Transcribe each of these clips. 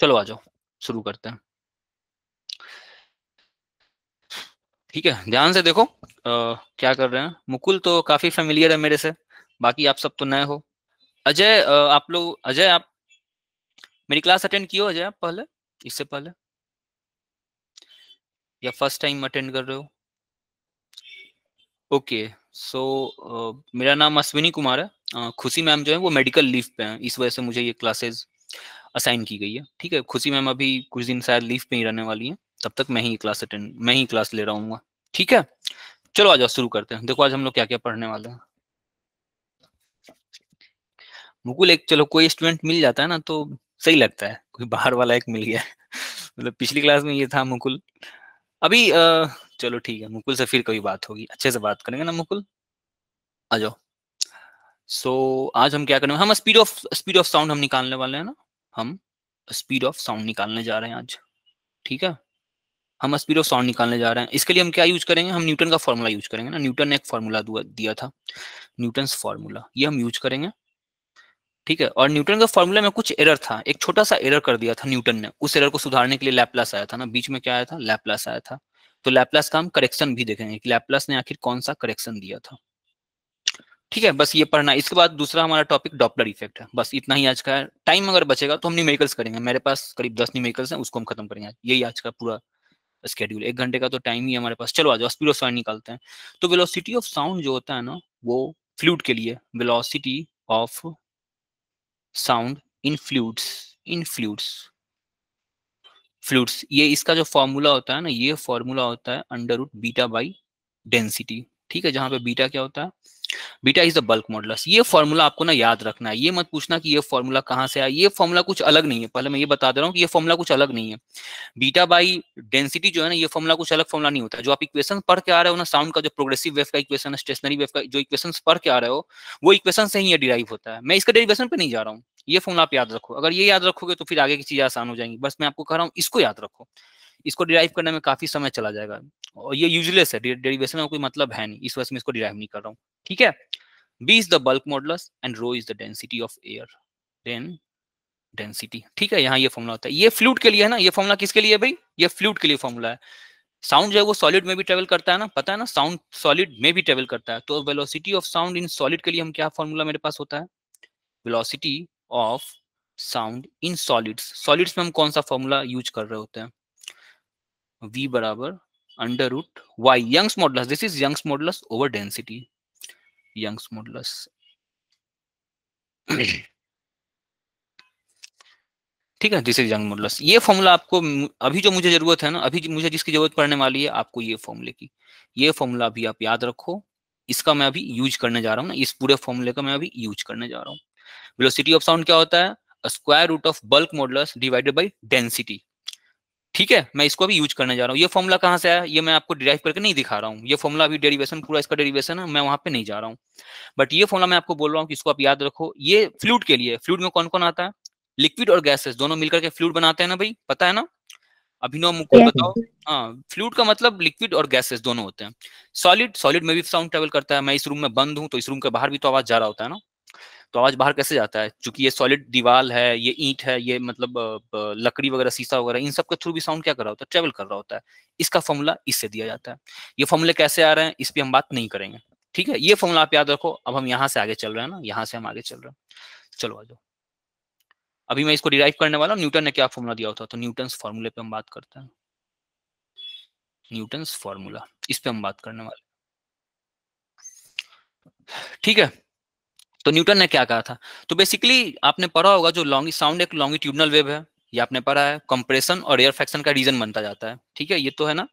चलो आ जाओ शुरू करते हैं ठीक है ध्यान से देखो आ, क्या कर रहे हैं मुकुल तो काफी फेमिलियर है मेरे से बाकी आप सब तो नए हो अजय आप लोग अजय आप मेरी क्लास अटेंड की हो अजय आप पहले इससे पहले या फर्स्ट टाइम अटेंड कर रहे हो ओके सो so, uh, मेरा नाम अश्विनी कुमार है uh, खुशी मैम जो है वो मेडिकल लीव पे हैं इस वजह से मुझे ये क्लासेस असाइन की गई है ठीक है खुशी मैम अभी कुछ दिन शायद लीव पे ही रहने वाली है तब तक मैं ही क्लास अटेंड मैं ही क्लास ले रहा हूँ ठीक है चलो आ जाओ शुरू करते हैं देखो आज हम लोग क्या क्या पढ़ने वाले हैं मुकुल एक चलो कोई स्टूडेंट मिल जाता है ना तो सही लगता है कोई बाहर वाला एक मिल गया मतलब पिछली क्लास में ये था मुकुल अभी आ, चलो ठीक है मुकुल से फिर कभी बात होगी अच्छे से बात करेंगे ना मुकुल आ जाओ सो so, आज हम क्या करेंगे हम speed of speed of sound हम निकालने वाले हैं ना हम स्पीड ऑफ साउंड निकालने जा रहे हैं आज ठीक है हम स्पीड ऑफ साउंड निकालने जा रहे हैं इसके लिए हम क्या यूज करेंगे हम न्यूटन का फॉर्मूला यूज करेंगे ना न्यूटन ने एक फॉर्मूला दिया था न्यूटन फॉर्मूला ये हम यूज करेंगे ठीक है और न्यूटन का फॉर्मूला में कुछ एरर था एक छोटा सा एरर कर दिया था न्यूटन ने उस एरर को सुधारने के लिए लैपलास आया था ना बीच में क्या आया था लैपलास आया था तो लैपलास का हम करेक्शन भी देखेंगे कि लैपलास ने आखिर कौन सा करेक्शन दिया था ठीक है बस ये पढ़ना इसके बाद दूसरा हमारा टॉपिक डॉपलर इफेक्ट है बस इतना ही आज का टाइम अगर बचेगा तो हम न्यूमेरिकल्स करेंगे मेरे पास करीब दस न्यूमेरिकल्स हैं उसको हम खत्म करेंगे यही आज का पूरा स्केड्यूल एक घंटे का तो टाइम ही हमारे पास चलो आज जाओ स्पीड ऑफ साउंड निकालते हैं तो वेलोसिटी ऑफ साउंड जो होता है ना वो फ्लूड के लिए velocity of sound in fluids in fluids fluids ये इसका जो फॉर्मूला होता है ना ये फॉर्मूला होता है under root beta by density ठीक है जहां पे बीटा क्या होता है beta is the bulk modulus ये फॉर्मूला आपको ना याद रखना है ये मत पूछना कि ये फॉर्मूला कहाँ से आया ये फॉर्मूला कुछ अलग नहीं है पहले मैं ये बता दे रहा हूँ कि ये फॉर्मूला कुछ अलग नहीं है बीटा बाई डेंसिटी जो है ना ये फॉर्मूला कुछ अलग फॉर्मूला नहीं होता जो आप इक्वेशन पढ़ के आ रहे हो ना साउंड का जो प्रोग्रेसिव वेव का इक्वेशन है स्टेशनरी वेव का जो इक्वेशन पढ़ के आ रहे हो वो इक्वेशन से ही ये डिराइव होता है मैं इसका डेरिवेशन पर नहीं जा रहा हूँ ये फॉर्मूला आप याद रखो अगर ये याद रखोगे तो फिर आगे की चीजें आसान हो जाएंगी बस मैं आपको कह रहा हूँ इसको याद रखो इसको डिराइव करने में काफी समय चला जाएगा और ये यूजलेस है डेरिवेशन में कोई मतलब है नहीं इस वजह से मैं इसको डिराइव नहीं कर रहा हूँ ठीक है B is the bulk modulus and rho is the density of air then density ठीक है यहाँ ये फॉर्मूला होता है ये फ्लूड के लिए है ना ये फॉर्मूला किसके लिए भाई ये फ्लूड के लिए फॉर्मूला है साउंड जो है वो सॉलिड में भी ट्रेवल करता है ना पता है ना साउंड सॉलिड में भी ट्रेवल करता है तो velocity of sound in solid के लिए हम क्या फॉर्मूला मेरे पास होता है velocity of sound in solids solids में हम कौन सा फॉर्मूला यूज कर रहे होते हैं v बराबर under root y Young's modulus this is Young's modulus over density Young's modulus ठीक है दिस इज यंग मॉडुलस ये फॉर्मूला आपको अभी जो मुझे जरूरत है ना अभी मुझे जिसकी जरूरत पड़ने वाली है आपको ये फॉर्मूले की ये फॉर्मूला अभी आप याद रखो इसका मैं अभी यूज करने जा रहा हूँ ना इस पूरे फॉर्मूले का मैं अभी यूज करने जा रहा हूँ वेलोसिटी ऑफ साउंड क्या होता है square root of bulk modulus divided by density ठीक है मैं इसको अभी यूज करने जा रहा हूँ ये फॉर्मुला कहाँ से आया ये मैं आपको डिराइव करके नहीं दिखा रहा हूँ ये फॉर्मुला अभी डेरिवेशन पूरा इसका डेरिवेशन है मैं वहां पे नहीं जा रहा हूँ बट ये फॉर्मुला मैं आपको बोल रहा हूँ कि इसको आप याद रखो ये फ्लूड के लिए फ्लूड में कौन कौन आता है लिक्विड और गैसेस दोनों मिलकर के फ्लूड बनाते हैं ना भाई पता है ना अभिनव मुकुल बताओ हाँ फ्लूड का मतलब लिक्विड और गैसेस दोनों होते हैं सॉलिड सॉलिड में भी साउंड ट्रेवल करता है मैं इस रूम में बंद हूँ तो इस रूम के बाहर भी तो आवाज जा रहा होता है ना तो आवाज बाहर कैसे जाता है चूंकि ये सॉलिड दीवार है ये ईंट है ये मतलब लकड़ी वगैरह सीसा वगैरह इन सब के थ्रू भी साउंड क्या कर रहा होता है ट्रेवल कर रहा होता है इसका फॉर्मूला इससे दिया जाता है ये फॉर्मूले कैसे आ रहे हैं इस पर हम बात नहीं करेंगे ठीक है ये फॉर्मूला आप याद रखो अब हम यहाँ से आगे चल रहे हैं ना यहाँ से हम आगे चल रहे हैं चलो आ जाओ अभी मैं इसको डिराइव करने वाला हूँ न्यूटन ने क्या फॉर्मूला दिया होता तो न्यूटन फॉर्मूले पे हम बात करते हैं न्यूटन फॉर्मूला इस पे हम बात करने वाले ठीक है तो न्यूटन ने क्या कहा था तो बेसिकली आपने पढ़ा होगा जो लॉन्ग साउंड एक लॉन्गिट्यूडनल वेव है ये आपने पढ़ा है कंप्रेशन और एयर फैक्शन का रीजन बनता जाता है ठीक है ये तो है ना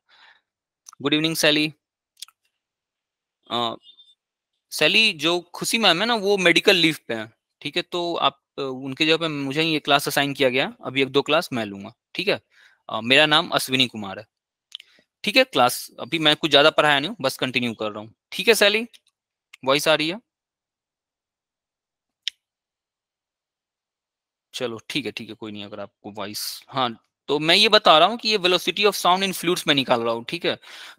गुड इवनिंग सैली सैली जो खुशी मैम है ना वो मेडिकल लीव पे है ठीक है तो आप उनके जगह पे मुझे ये क्लास असाइन किया गया अभी एक दो क्लास मैं लूंगा ठीक है आ, मेरा नाम अश्विनी कुमार है ठीक है क्लास अभी मैं कुछ ज्यादा पढ़ाया नहीं हूँ बस कंटिन्यू कर रहा हूँ ठीक है सैली वॉइस आ रही है चलो ठीक है ठीक है कोई नहीं अगर आपको वॉइस हाँ तो मैं ये बता रहा हूँ कि ये velocity of sound in fluids में निकाल रहा हूँ ठीक है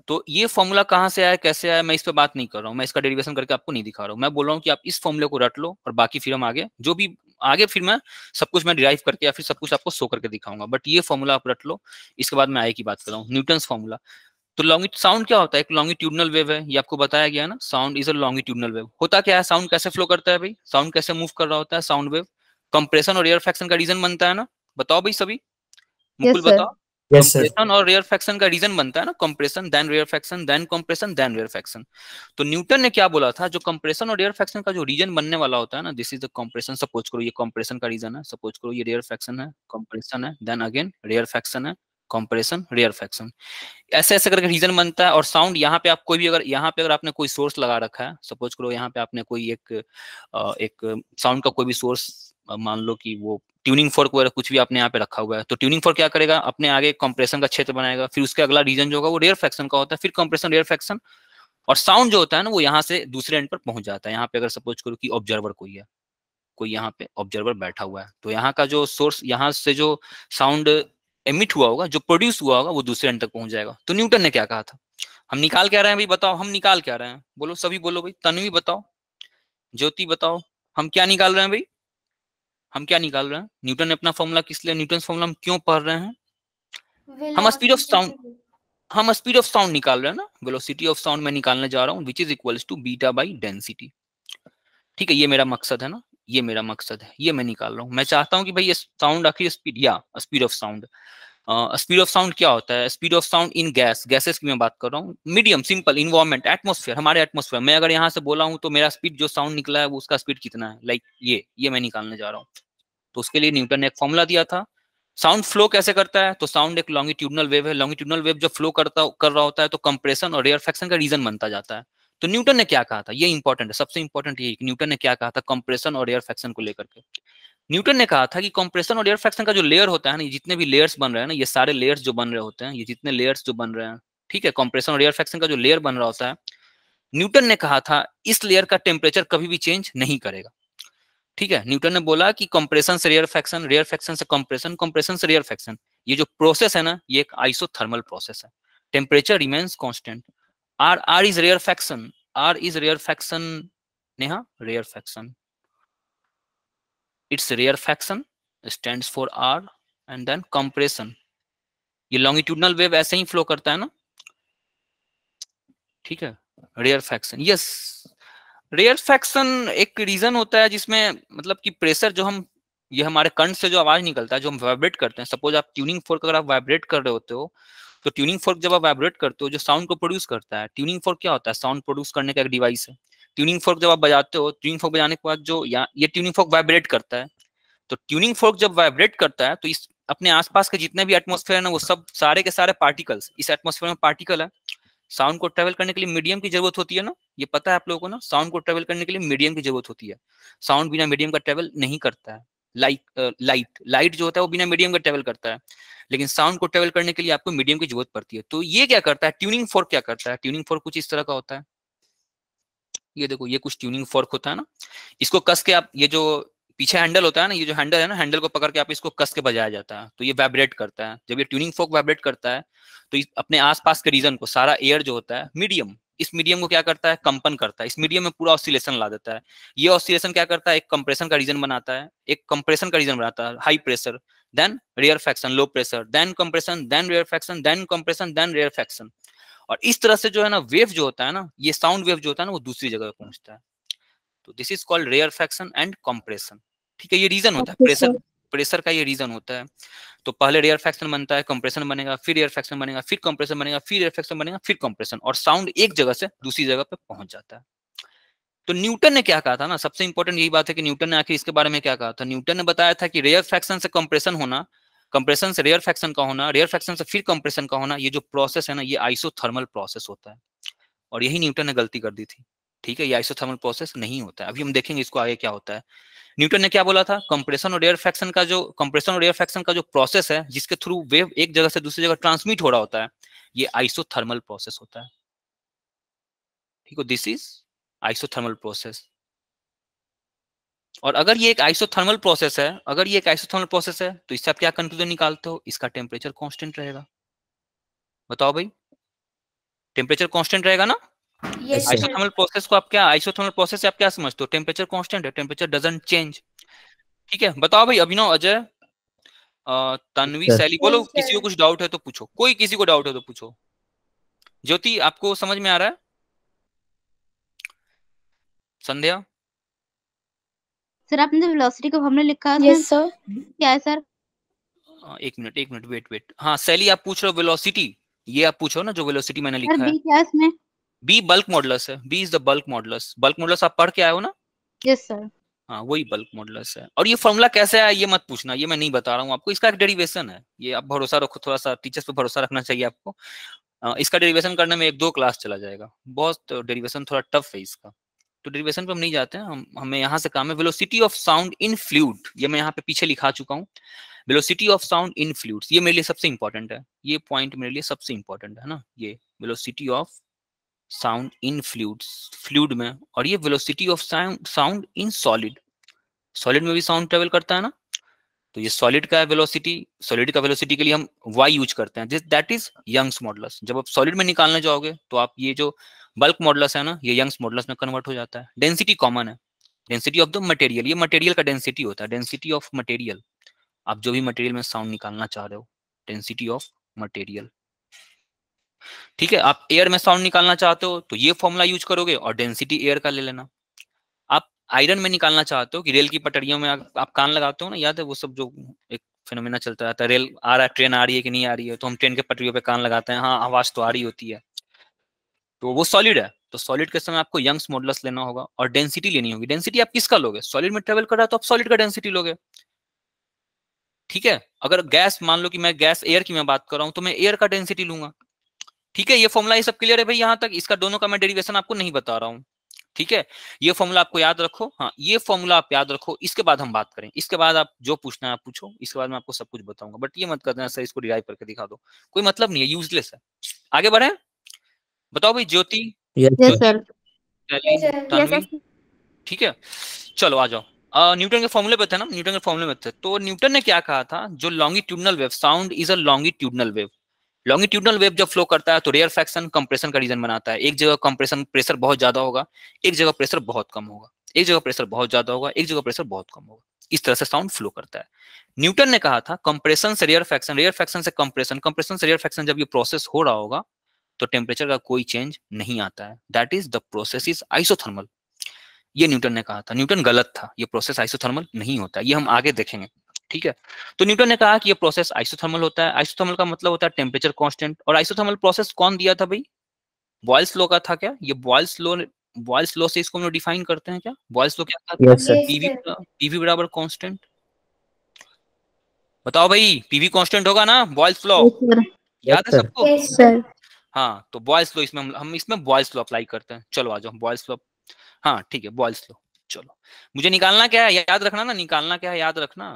तो ये फॉर्मूला कहाँ से आया कैसे आया मैं इस पर बात नहीं कर रहा हूँ मैं इसका डेरिवेशन करके आपको नहीं दिखा रहा हूँ मैं बोल रहा हूँ कि आप इस फॉर्मूले को रट लो और बाकी फिर हम आगे जो भी आगे फिर मैं सब कुछ मैं डिराइव करके या फिर सब कुछ आपको शो करके दिखाऊंगा बट ये फॉर्मूला आप रट लो इसके बाद मैं आई की बात कर रहा हूँ न्यूटन फॉर्मूला तो लॉन्गिट साउंड क्या होता है एक लॉन्गिट्यूडनल वेव है ये आपको बताया गया ना sound is a longitudinal wave होता क्या है साउंड कैसे फ्लो करता है भाई साउंड कैसे मूव कर रहा होता है साउंड वेव कंप्रेशन और रेयर फैक्शन का रीजन बनता है ना बताओ भाई सभी मुकुल yes, बताओ yes, कंप्रेशन और रेयर फैक्शन का रीजन बनता है ना compression then rarefaction then compression then rarefaction तो न्यूटन ने क्या बोला था जो कंप्रेशन और रेयर फैक्शन का जो रीजन बनने वाला होता है ना this is the compression suppose करो ये कंप्रेशन का रीजन है सपोज करो ये रेयर फैक्शन है कंप्रेशन है देन अगेन रेयर फैक्शन है कंप्रेशन रियरफेक्शन ऐसे ऐसे करके रीजन बनता है और साउंड यहाँ पे आप कोई भी अगर यहाँ पे अगर आपने कोई सोर्स लगा रखा है सपोज करो यहाँ पे आपने कोई एक एक साउंड का कोई भी सोर्स मान लो कि वो ट्यूनिंग फोर्क वगैरह कुछ भी आपने यहाँ पे रखा हुआ है तो ट्यूनिंग फोर्क क्या करेगा अपने आगे कंप्रेशन का क्षेत्र बनाएगा फिर उसके अगला रीजन जो होगा वो रेयर फैक्शन का होता है फिर कंप्रेशन रेयर फैक्शन और साउंड जो होता है ना वो यहाँ से दूसरे एंड पर पहुंच जाता है यहाँ पे अगर सपोज करो कि ऑब्जर्वर कोई है कोई यहाँ पे ऑब्जर्वर बैठा हुआ है तो यहाँ का जो सोर्स यहाँ से जो साउंड एमिट हुआ होगा जो प्रोड्यूस हुआ होगा वो दूसरे एंड तक पहुंच जाएगा तो न्यूटन ने क्या कहा था हम निकाल क्या रहे हैं भाई बताओ हम निकाल क्या रहे हैं बोलो सभी बोलो भाई तनवी बताओ ज्योति बताओ हम क्या निकाल रहे हैं भाई हम क्या निकाल रहे हैं न्यूटन ने अपना फॉर्मूला किस लिए न्यूटन फॉर्मूला हम क्यों पढ़ रहे हैं हम स्पीड ऑफ साउंड हम स्पीड ऑफ साउंड निकाल रहे हैं ना वेलोसिटी ऑफ साउंड मैं निकालने जा रहा हूँ which is equals to beta by density ठीक है ये मेरा मकसद है ना ये मेरा मकसद है ये मैं निकाल रहा हूँ मैं चाहता हूँ कि भाई साउंड आखिर स्पीड या speed of sound speed of sound क्या होता है speed of sound in gas gases की मैं बात कर रहा हूँ मीडियम सिंपल इन्वायरमेंट एटमोसफेयर हमारे एटमोसफेयर मैं अगर यहाँ से बोला हूँ तो मेरा स्पीड जो साउंड निकला है वो उसका स्पीड कितना है लाइक like, ये ये मैं निकालने जा रहा हूँ तो उसके लिए न्यूटन ने एक फॉर्मूला दिया था साउंड फ्लो कैसे करता है तो साउंड एक लॉन्गिट्यूडनल वेव है लॉन्गिट्यूडनल वेव जब फ्लो करता कर रहा होता है तो कंप्रेशन और रेयरफेक्शन का रीजन बनता जाता है तो न्यूटन ने क्या कहा था ये इंपॉर्टेंट है सबसे इंपॉर्टेंट यही न्यूटन ने क्या कहा था कंप्रेशन और एयर फैक्शन को लेकर के न्यूटन ने कहा था कि कंप्रेशन और एयर फैक्शन का जो लेयर होता है ना जितने भी लेयर्स बन रहे हैं ना ये सारे लेयर्स जो बन रहे होते हैं ये जितने लेयर्स जो बन रहे हैं ठीक है कंप्रेशन और एयर फैक्शन का जो लेयर बन रहा होता है न्यूटन ने कहा था इस लेयर का टेम्परेचर कभी भी चेंज नहीं करेगा ठीक है न्यूटन ने बोला कि कंप्रेशन से रेयर फैक्शन रेयर फैक्शन से कंप्रेशन कंप्रेशन से रेयर फैक्शन ये जो प्रोसेस है ना ये एक आइसोथर्मल प्रोसेस है temperature remains constant R R is rare rarefaction. R is rare rarefaction. Neha, rare rarefaction. Its rare rarefaction stands for R and then compression. ये longitudinal wave ऐसे ही flow करता है ना? ठीक है. Rarefaction. Yes. Rarefaction एक reason होता है जिसमें मतलब कि pressure जो हम ये हमारे कंठ से जो आवाज निकलता है जो हम वाइब्रेट करते हैं सपोज आप ट्यूनिंग फोर्क अगर आप वाइब्रेट कर रहे होते हो तो ट्यूनिंग फोर्क जब आप वाइब्रेट करते हो जो साउंड को प्रोड्यूस करता है ट्यूनिंग फोर्क क्या होता है साउंड प्रोड्यूस करने का एक डिवाइस है ट्यूनिंग फोर्क जब आप बजाते हो ट्यूनिंग फोर्क बजाने के बाद जो या ये ट्यूनिंग फोर्क वाइब्रेट करता है तो ट्यूनिंग फोर्क जब वाइब्रेट करता है तो इस अपने आसपास के जितने भी एटमोसफेयर है ना वो सब सारे के सारे पार्टिकल्स इस एटमोसफेयर में पार्टिकल है साउंड को ट्रेवल करने के लिए मीडियम की जरूरत होती है ना ये पता है आप लोगों को ना साउंड को ट्रेवल करने के लिए मीडियम की जरूरत होती है साउंड बिना मीडियम का ट्रेवल नहीं करता है लाइक लाइट लाइट जो होता है वो बिना मीडियम का ट्रेवल करता है लेकिन साउंड को ट्रेवल करने के लिए आपको मीडियम की जरूरत पड़ती है तो ये क्या करता है ट्यूनिंग फॉर्क क्या करता है ट्यूनिंग फॉर्क कुछ इस तरह का होता है ये देखो ये कुछ ट्यूनिंग फॉर्क होता है ना इसको कस के आप ये जो पीछे हैंडल होता है ना ये जो हैंडल है ना हैंडल को पकड़ के आप इसको कस के बजाया जाता है तो ये वाइब्रेट करता है जब ये ट्यूनिंग फोक वाइब्रेट करता है तो अपने आसपास के रीजन को सारा एयर जो होता है मीडियम इस मीडियम को क्या करता है कंपन करता है इस मीडियम में पूरा ऑसिलेशन ला देता है ये ऑसिलेशन क्या करता है एक कंप्रेशन का रीजन बनाता है एक कंप्रेशन का रीजन बनाता है high pressure then rarefaction low pressure then compression then rarefaction then compression then rarefaction और इस तरह से जो है ना वेव जो होता है ना ये साउंड वेव जो होता है ना वो दूसरी जगह पहुंचता है तो this is called rarefaction and compression ठीक है ये रीजन होता है प्रेशर प्रेशर का ये रीजन होता है तो पहले रेयर फैक्शन बनता है कंप्रेशन बनेगा फिर रेयर फैक्शन बनेगा फिर कंप्रेशन बनेगा फिर रेयर फैक्शन बनेगा फिर कंप्रेशन और साउंड एक जगह से दूसरी जगह पे पहुंच जाता है तो न्यूटन ने क्या कहा था ना सबसे इंपॉर्टेंट यही बात है कि न्यूटन ने आखिर इसके बारे में क्या कहा था न्यूटन ने बताया था कि रेयर फैक्शन से कंप्रेशन होना कंप्रेशन से रेयर फैक्शन का होना रेयर फैक्शन से फिर कंप्रेशन का होना ये जो प्रोसेस है ना ये आइसोथर्मल प्रोसेस होता है और यही न्यूटन ने गलती कर दी थी ठीक है ये आइसोथर्मल प्रोसेस नहीं होता है अभी हम देखेंगे इसको आगे क्या होता है न्यूटन ने क्या बोला था कंप्रेशन और एयर फैक्शन का जो कंप्रेशन और एयर फैक्शन का जो प्रोसेस है जिसके थ्रू वेव एक जगह से दूसरी जगह ट्रांसमिट हो रहा होता है ये आइसोथर्मल प्रोसेस होता है ठीक है दिस इज आइसोथर्मल प्रोसेस और अगर ये एक आइसोथर्मल प्रोसेस है अगर ये एक आइसोथर्मल प्रोसेस है तो इससे आप क्या कंक्लूजन निकालते हो इसका टेम्परेचर कॉन्स्टेंट रहेगा बताओ भाई टेम्परेचर कॉन्स्टेंट रहेगा ना आइसोथर्मल प्रोसेस को आप क्या आइसोथर्मल प्रोसेस से आप क्या समझते हो टेम्परेचर है टेम्परेचर चेंज ठीक है बताओ भाई अभिनव अजय सैली बोलो किसी को कुछ डाउट है तो पूछो कोई किसी को डाउट है तो पूछो ज्योति आपको समझ में आ रहा है संध्या सर आपने वेलोसिटी को हमने लिखा क्या है सर एक मिनट एक मिनट वेट वेट हाँ सैली आप पूछ रहे हो वेलोसिटी ये आप पूछो ना जो वेलोसिटी मैंने लिखा है क्या इसमें बी बल्क मॉडलस है B is the bulk modulus bulk modulus आप पढ़ के आए हो ना यस सर हाँ वही बल्क मॉडलस है और ये फॉर्मूला कैसे आया ये मत पूछना ये मैं नहीं बता रहा हूँ आपको इसका एक डेरिवेशन है ये आप भरोसा रखो थोड़ा सा टीचर्स पे भरोसा रखना चाहिए आपको इसका डेरिवेशन करने में एक दो क्लास चला जाएगा बहुत डेरिवेशन थोड़ा टफ है इसका तो डेरिवेशन पे हम नहीं जाते हैं हम हमें यहाँ से काम है velocity of sound in fluid ये मैं यहाँ पे पीछे लिखा चुका हूँ velocity of sound in fluid ये मेरे लिए सबसे इंपॉर्टेंट है ये पॉइंट मेरे लिए सबसे इंपॉर्टेंट है ना ये velocity of sound in fluid fluid में और ये velocity of sound sound in solid solid में भी साउंड ट्रेवल करता है ना तो ये सॉलिड का वेलोसिटी सॉलिड का वेलोसिटी के लिए हम वाई यूज करते हैं this that is Young's modulus जब आप सॉलिड में निकालने जाओगे तो आप ये जो बल्क मॉडलस है ना ये यंग्स मॉडलस में कन्वर्ट हो जाता है डेंसिटी कॉमन है डेंसिटी ऑफ द मटेरियल ये मटेरियल का डेंसिटी होता है डेंसिटी ऑफ मटेरियल आप जो भी मटेरियल में साउंड निकालना चाह रहे हो डेंसिटी ऑफ मटेरियल ठीक है आप एयर में साउंड निकालना चाहते हो तो ये फॉर्मूला यूज करोगे और डेंसिटी एयर का ले लेना आप आयरन में निकालना चाहते हो कि रेल की पटरियों में आप कान लगाते हो ना याद है वो सब जो एक फिनोमिना चलता रहता है रेल आ रहा है ट्रेन आ रही है कि नहीं आ रही है तो हम ट्रेन के पटरियों पर कान लगाते हैं हाँ आवाज तो आ रही होती है तो वो सॉलिड है तो सॉलिड के समय आपको यंग्स मॉडल्स लेना होगा और डेंसिटी लेनी होगी डेंसिटी आप किसका लोगे सॉलिड में ट्रेवल कर रहा है तो आप सॉलिड का डेंसिटी लोगे ठीक है अगर गैस मान लो कि मैं गैस एयर की मैं बात कर रहा हूँ तो मैं एयर का डेंसिटी लूंगा ठीक है ये फॉर्मुला ये सब क्लियर है भाई यहाँ तक इसका दोनों का मैं डेरिवेशन आपको नहीं बता रहा हूँ ठीक है ये फॉर्मूला आपको याद रखो हाँ ये फॉर्मूला आप याद रखो इसके बाद हम बात करें इसके बाद आप जो पूछना है आप पूछो इसके बाद मैं आपको सब कुछ बताऊंगा बट ये मत करना सर इसको डिराइव करके दिखा दो कोई मतलब नहीं है यूजलेस है आगे बढ़े बताओ भाई ज्योति ठीक है चलो आ जाओ न्यूटन के फॉर्मूले पे थे ना न्यूटन के फॉर्मूले में थे तो न्यूटन ने क्या कहा था जो longitudinal wave sound is a longitudinal wave longitudinal wave जब फ्लो करता है तो रेयर फैक्शन कंप्रेशन का रीजन बनाता है एक जगह कंप्रेशन प्रेशर बहुत ज्यादा होगा एक जगह प्रेशर बहुत कम होगा एक जगह प्रेशर बहुत ज्यादा होगा एक जगह प्रेशर बहुत कम होगा इस तरह से साउंड फ्लो करता है न्यूटन ने कहा था कंप्रेशन से रेयर फैक्शन रेयर फैक्शन से कंप्रेशन कंप्रेशन से रेयर फैक्शन जब ये प्रोसेस हो रहा होगा तो टेम्परेचर का कोई चेंज नहीं आता है that is the process is isothermal ये न्यूटन ने कहा था न्यूटन गलत था ये प्रोसेस आइसोथर्मल नहीं होता ये हम आगे देखेंगे ठीक है तो न्यूटन ने कहा कि ये प्रोसेस आइसोथर्मल होता है आइसोथर्मल का मतलब होता है टेम्परेचर कॉन्स्टेंट और आइसोथर्मल प्रोसेस कौन दिया था भाई बॉयल्स लो का था क्या ये बॉयल्स लो बॉयल्स लो से इसको हम लोग डिफाइन करते हैं क्या बॉयल्स लो क्या था पीवी पीवी बराबर कॉन्स्टेंट बताओ भाई पीवी कॉन्स्टेंट होगा ना बॉयल्स लो याद है सबको हाँ तो बॉयल्स लो इसमें हम, इसमें बॉयल्स लो अप्लाई करते हैं चलो आ जाओ बॉयल्स लो हाँ ठीक है बॉयल्स लो चलो मुझे निकालना क्या है याद रखना ना निकालना क्या है याद रखना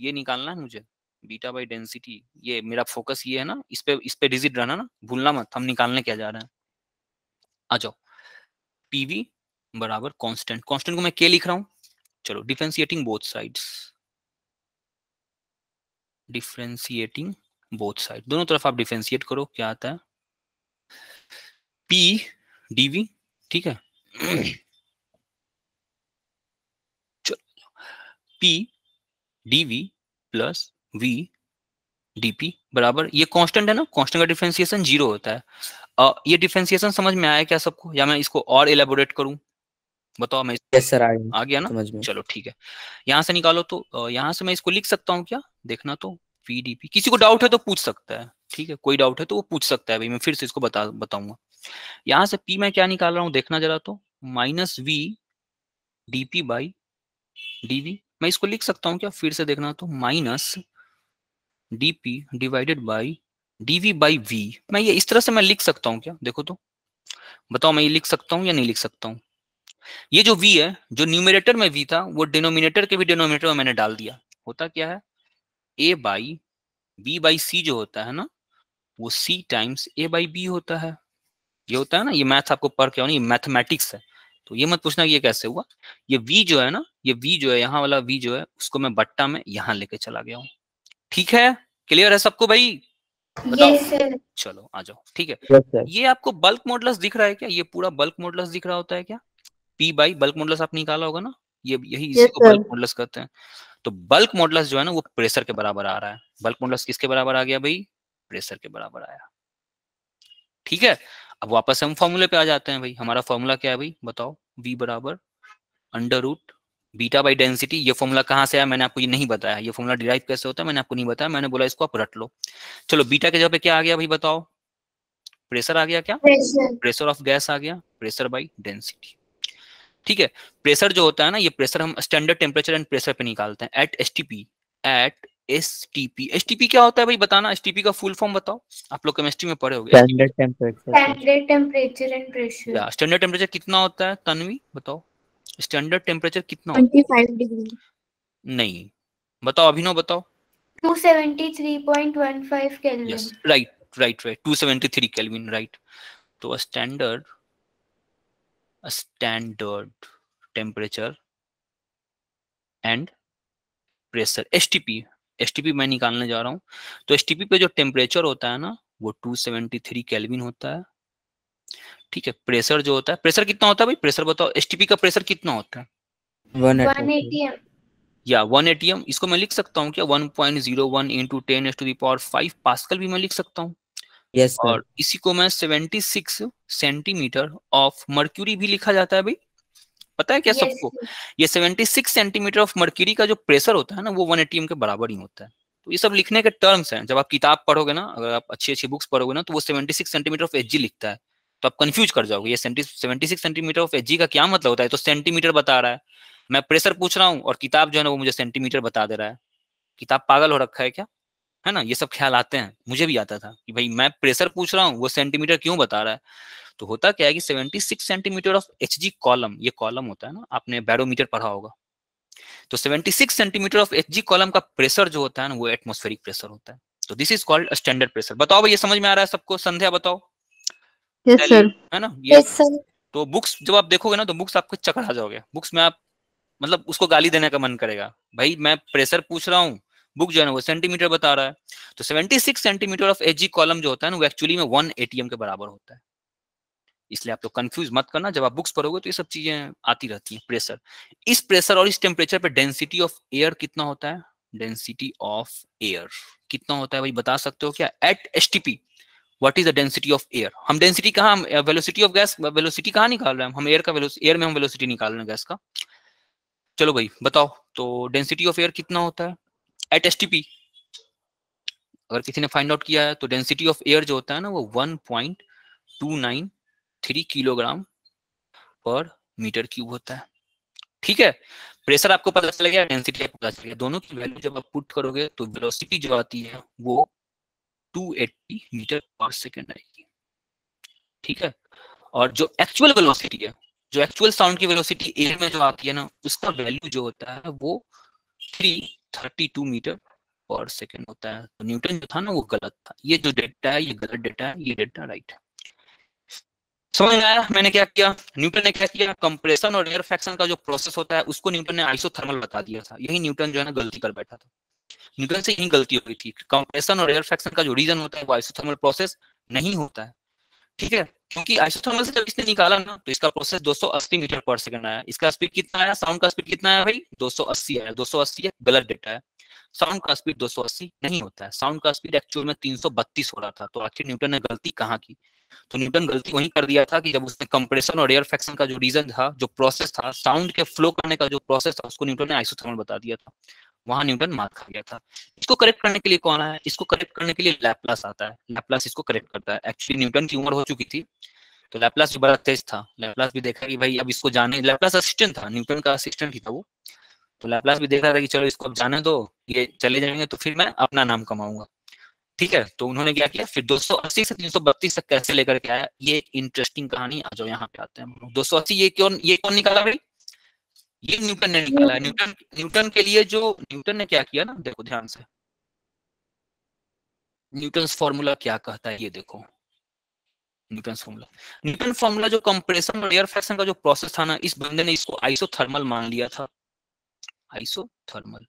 ये निकालना है मुझे बीटा बाई डेंसिटी ये मेरा फोकस ये है ना इस पे इस पे डिजिट रहना ना भूलना मत हम निकालने क्या जा रहे हैं आ जाओ पीवी बराबर कांस्टेंट कांस्टेंट को मैं के लिख रहा हूं चलो differentiating both sides differentiating both side दोनों तरफ आप डिफ्रेंसिएट करो क्या आता है पी डीवी ठीक है चलो p dv plus v dp बराबर ये कांस्टेंट है ना कांस्टेंट का डिफ्रेंसिएशन जीरो होता है आ, ये डिफ्रेंसिएशन समझ में आया क्या सबको या मैं इसको और इलेबोरेट करूं बताओ मैं यस सर आ गया ना चलो ठीक है यहां से निकालो तो यहां से मैं इसको लिख सकता हूँ क्या देखना तो पीडीपी किसी को डाउट है तो पूछ सकता है ठीक है कोई डाउट है तो वो पूछ सकता है भाई मैं फिर से इसको बता बताऊंगा यहां से पी मैं क्या निकाल रहा हूँ देखना जरा तो minus v d p by मैं इसको लिख सकता हूँ क्या फिर से देखना तो minus d p divided by dv by v मैं ये इस तरह से मैं लिख सकता हूँ क्या देखो तो बताओ मैं ये लिख सकता हूं या नहीं लिख सकता हूँ ये जो v है जो न्यूमिनेटर में v था वो डिनोमिनेटर के भी डिनोमिनेटर में मैंने डाल दिया होता क्या है a by b by c जो होता है ना वो c times a by b होता है ये होता है ना ये मैथ आपको पढ़ के आओ ये मैथमेटिक्स है तो ये मत पूछना कि ये कैसे हुआ ये वी जो है ना ये वी जो है यहाँ वाला वी जो है उसको मैं बट्टा में यहाँ लेके चला गया हूँ ठीक है क्लियर है सबको भाई बताओ चलो आ जाओ ठीक है ये आपको बल्क मॉडलस दिख रहा है क्या ये पूरा बल्क मॉडलस दिख रहा होता है क्या पी बाई बल्क मॉडलस आप निकाला होगा ना ये यही इसी को बल्क मॉडलस कहते हैं तो बल्क मॉडलस जो है ना वो प्रेशर के बराबर आ रहा है बल्क मॉडलस किसके बराबर आ गया भाई प्रेशर के बराबर आया ठीक है अब वापस हम फॉर्मूले पे आ जाते हैं भाई हमारा फॉर्मूला क्या है भाई बताओ v बराबर under root beta by density ये फॉर्मूला कहाँ से आया मैंने आपको ये नहीं बताया ये फॉर्मूला डिराइव कैसे होता है मैंने आपको नहीं बताया मैंने बोला इसको आप रट लो चलो बीटा के जगह पे क्या आ गया भाई बताओ प्रेशर आ गया क्या प्रेशर ऑफ गैस आ गया प्रेशर बाई डेंसिटी ठीक है प्रेशर जो होता है ना ये प्रेशर हम स्टैंडर्ड टेम्परेचर एंड प्रेशर पे निकालते हैं at S T P at S T P S T P क्या होता है भाई बताना एस टी पी का फुल फॉर्म बताओ आप लोग केमिस्ट्री में पढ़े होंगे standard temperature standard temperature and pressure या स्टैंडर्ड टेम्परेचर कितना होता है तन्वी बताओ स्टैंडर्ड टेम्परेचर कितना 25 डिग्री नहीं बताओ अभिनव बताओ 273.15 kelvin right right right 273 kelvin right तो standard standard temperature and pressure S STP S मैं निकालने जा रहा हूँ तो एस पे जो टेम्परेचर होता है ना वो 273 केल्विन होता है ठीक है प्रेशर जो होता है प्रेशर कितना होता है भाई प्रेशर बताओ एस का प्रेशर कितना होता है 180 या 1 एटीएम इसको मैं लिख सकता हूँ क्या 1.01 point zero one into ten S to the power five pascal भी मैं लिख सकता हूँ yes, और इसी को मैं 76 सेंटीमीटर ऑफ मर्क्यूरी भी लिखा जाता है भाई पता है क्या yes. सबको ये 76 सेंटीमीटर ऑफ मर्क्यूरी का जो प्रेशर होता है ना वो 1 एटीएम के बराबर ही होता है तो ये सब लिखने के टर्म्स हैं जब आप किताब पढ़ोगे ना अगर आप अच्छी अच्छी बुक्स पढ़ोगे ना तो वो 76 सेंटीमीटर ऑफ एच लिखता है तो आप कंफ्यूज कर जाओगे ये seventy six centimetre of H का क्या मतलब होता है तो सेंटीमीटर बता रहा है मैं प्रेशर पूछ रहा हूँ और किताब जो है ना वो मुझे सेंटीमीटर बता दे रहा है किताब पागल हो रखा है क्या है ना ये सब ख्याल आते हैं मुझे भी आता था कि भाई मैं प्रेशर पूछ रहा हूँ वो सेंटीमीटर क्यों बता रहा है तो होता क्या है कि 76 सेंटीमीटर ऑफ एच कॉलम ये कॉलम होता है ना आपने बैरोमीटर पढ़ा होगा तो 76 centimetre of H G column का प्रेशर जो होता है ना वो एटमोस्फेरिक प्रेशर होता है तो this is called standard pressure बताओ भाई ये समझ में आ रहा है सबको संध्या बताओ yes, sir. है ना ये yes, sir. तो बुक्स जब आप देखोगे ना तो बुक्स आपको चकरा जाओगे बुक्स में आप मतलब उसको गाली देने का मन करेगा भाई मैं प्रेशर पूछ रहा हूँ बुक जो है ना वो सेंटीमीटर बता रहा है तो 76 सेंटीमीटर ऑफ एजी कॉलम जो होता है ना वो एक्चुअली में वन एटीएम के बराबर होता है इसलिए आप लोग तो कंफ्यूज मत करना जब आप बुक्स पढ़ोगे तो ये सब चीजें आती रहती हैं प्रेशर इस प्रेशर और इस टेम्परेचर पर डेंसिटी ऑफ एयर कितना होता है डेंसिटी ऑफ एयर कितना होता है भाई बता सकते हो क्या at S what is the density of air हम डेंसिटी कहा हम वेलोसिटी ऑफ गैस वेलोसिटी कहाँ निकाल रहे हैं हम एयर का एयर में हम वेलोसिटी निकाल रहे हैं गैस का चलो भाई बताओ तो डेंसिटी ऑफ एयर कितना होता है एट एस अगर किसी ने फाइंड आउट किया है तो डेंसिटी ऑफ एयर जो होता है ना वो 1.293 किलोग्राम पर मीटर क्यूब होता है ठीक है प्रेशर आपको पता चल गया डेंसिटी आपको पता चल गया दोनों की वैल्यू जब आप पुट करोगे तो वेलोसिटी जो आती है वो 280 मीटर पर सेकेंड आएगी ठीक है और जो एक्चुअल वेलोसिटी है जो एक्चुअल साउंड की वेलोसिटी एयर में जो आती है ना उसका वैल्यू जो होता है वो थ्री 32 मीटर पर सेकेंड होता है तो न्यूटन जो था ना वो गलत था ये जो डेटा है ये गलत डेटा है ये डेटा राइट है समझ में आया मैंने क्या किया न्यूटन ने क्या किया कंप्रेशन और एयर फैक्शन का जो प्रोसेस होता है उसको न्यूटन ने आइसोथर्मल बता दिया था यही न्यूटन जो है ना गलती कर बैठा था न्यूटन से यही गलती हो गई थी कंप्रेशन और एयर फैक्शन का जो रीजन होता है वो आइसोथर्मल प्रोसेस नहीं होता है ठीक है क्योंकि आइसोथर्मल से जब इसने निकाला ना तो इसका प्रोसेस 280 मीटर पर सेकंड आया इसका स्पीड कितना आया साउंड का स्पीड कितना आया भाई 280 आया 280 है गलत डेटा है साउंड का स्पीड 280 नहीं होता है साउंड का स्पीड एक्चुअल में 332 हो रहा था तो आखिर न्यूटन ने गलती कहाँ की तो न्यूटन गलती वही कर दिया था कि जब उसने कंप्रेशन और एयर फैक्शन का जो रीजन था जो प्रोसेस था साउंड के फ्लो करने का जो प्रोसेस था उसको न्यूटन ने आइसोथर्मल बता दिया था वहां न्यूटन मार खा गया था इसको करेक्ट करने के लिए कौन आया इसको करेक्ट करने के लिए लैपलास आता है लैपलास इसको करेक्ट करता है एक्चुअली न्यूटन की उम्र हो चुकी थी तो लैपलास भी बड़ा तेज था लैपलास भी देखा कि भाई अब इसको जाने लैपलास असिस्टेंट था न्यूटन का असिस्टेंट ही था वो तो लैपलास भी देख रहा था कि चलो इसको अब जाने दो ये चले जाएंगे तो फिर मैं अपना नाम कमाऊंगा ठीक है तो उन्होंने क्या किया फिर 280 से 332 तक कैसे लेकर के आया ये इंटरेस्टिंग कहानी आ जाओ यहाँ पे आते हैं 280 ये कौन ये कौन निकाला भाई ये न्यूटन ने निकाला न्यूटन न्यूटन के लिए जो न्यूटन ने क्या किया ना देखो ध्यान से न्यूटन फॉर्मूला क्या कहता है ये देखो न्यूटन फॉर्मूला न्यूटन फॉर्मूला जो कंप्रेशन और एयर फ्रैक्शन का जो प्रोसेस था ना इस बंदे ने इसको आइसोथर्मल मान लिया था आइसोथर्मल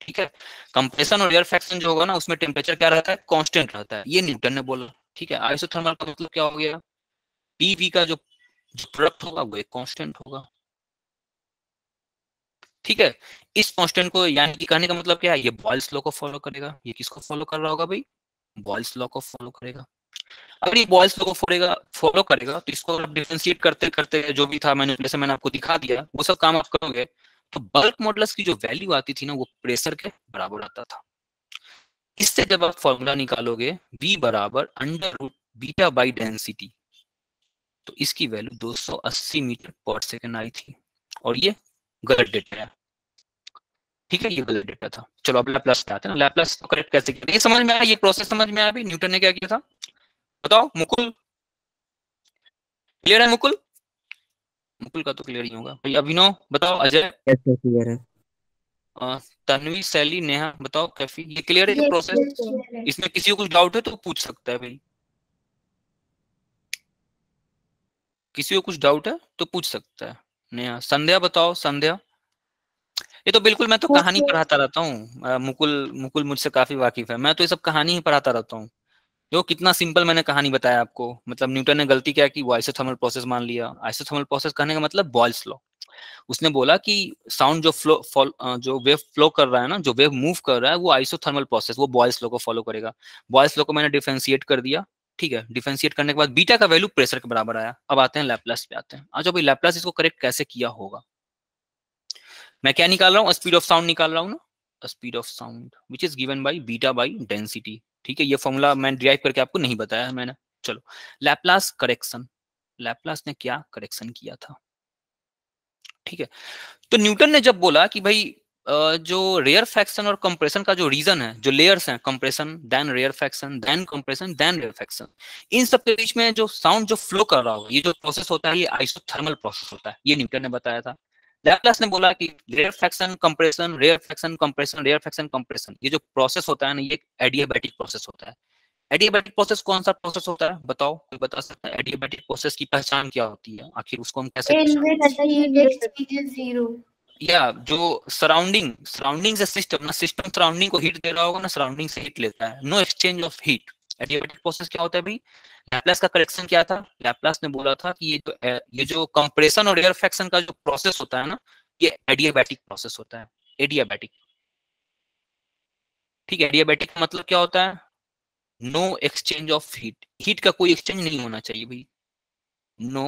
ठीक है कंप्रेशन और एयर फ्रैक्शन जो होगा ना उसमें टेम्परेचर क्या रहता है कॉन्स्टेंट रहता है ये न्यूटन ने बोला ठीक है आइसोथर्मल का मतलब क्या हो गया पीवी का जो प्रोडक्ट होगा वो एक कॉन्स्टेंट होगा ठीक है इस कॉन्स्टेंट को यानी कि कहने का मतलब क्या है ये बॉयल्स लॉ को फॉलो करेगा ये किसको फॉलो कर रहा होगा भाई बॉयल्स लॉ को फॉलो करेगा अगर ये बॉयल्स लॉ को फॉलो करेगा तो इसको डिफ्रेंशिएट करते करते जो भी था मैंने जैसे मैंने आपको दिखा दिया वो सब काम आप करोगे तो बल्क मॉडल्स की जो वैल्यू आती थी ना वो प्रेशर के बराबर आता था इससे जब आप फॉर्मूला निकालोगे v बराबर under root beta by density तो इसकी वैल्यू 280 मीटर पर सेकेंड आई थी और ये गलत डेटा है ठीक है ये गलत डेटा था चलो अब लैपलास पे आते हैं लैपलास को करेक्ट कैसे किया ये समझ में आया ये प्रोसेस समझ में आया अभी न्यूटन ने क्या किया था बताओ मुकुल क्लियर है मुकुल मुकुल का तो क्लियर ही होगा भाई अभिनव बताओ अजय कैसे क्लियर है तन्वी सैली नेहा बताओ कैफी ये क्लियर है ये प्रोसेस इसमें किसी को कुछ डाउट है तो पूछ सकता है भाई किसी को कुछ डाउट है तो पूछ सकता है नेहा संध्या बताओ संध्या ये तो बिल्कुल मैं तो कहानी पढ़ाता रहता हूँ मुकुल मुकुल मुझसे काफी वाकिफ है मैं तो ये सब कहानी ही पढ़ाता रहता हूँ जो कितना सिंपल मैंने कहानी बताया आपको मतलब न्यूटन ने गलती क्या की वो आइसोथर्मल प्रोसेस मान लिया आइसोथर्मल प्रोसेस कहने का मतलब बॉयल्स लॉ उसने बोला कि साउंड जो फ्लो फॉल जो वेव फ्लो कर रहा है ना जो वेव मूव कर रहा है वो आइसोथर्मल प्रोसेस वो बॉयल्स लॉ को फॉलो करेगा बॉयल्स लॉ को मैंने डिफ्रेंशिएट कर दिया ठीक है डिफेंशिएट करने के बाद बीटा का वैल्यू प्रेशर के बराबर आया अब आते हैं लैपलास पे आते हैं आज अभी लैपलास इसको करेक्ट कैसे किया होगा मैं क्या निकाल रहा हूँ स्पीड ऑफ साउंड निकाल रहा हूँ ना speed of sound which is given by beta by density ठीक है ये फॉर्मूला मैंने ड्राइव करके आपको नहीं बताया मैंने चलो लैपलास करेक्शन लैपलास ने क्या करेक्शन किया था ठीक है तो न्यूटन ने जब बोला कि भाई जो रेयर फैक्शन और कंप्रेशन का जो रीजन है जो लेयर्स हैं compression then rarefaction then compression then rarefaction इन सब के बीच में जो साउंड जो फ्लो कर रहा हो ये जो प्रोसेस होता है ये आइसोथर्मल प्रोसेस होता है ये न्यूटन ने बताया था लैपलास ने बोला कि rarefaction compression rarefaction compression rarefaction compression ये जो प्रोसेस होता है ना ये एडियाबैटिक प्रोसेस होता है एडियाबैटिक प्रोसेस कौन सा प्रोसेस होता है बताओ कोई बता सकता है एडियाबैटिक प्रोसेस की पहचान क्या होती है आखिर उसको हम कैसे या जो सराउंडिंग सराउंडिंग से सिस्टम ना सिस्टम सराउंडिंग को हीट दे रहा होगा ना सराउंडिंग से हीट लेता है no exchange of heat adiabatic process क्या होता है भाई लैपलास का करेक्शन क्या था लैपलास ने बोला था कि ये जो ये जो कंप्रेशन और रेयरफेक्शन का जो प्रोसेस होता है ना ये एडियाबैटिक प्रोसेस होता है एडियाबैटिक ठीक है एडियाबैटिक का मतलब क्या होता है no exchange of heat heat का कोई एक्सचेंज नहीं होना चाहिए भाई नो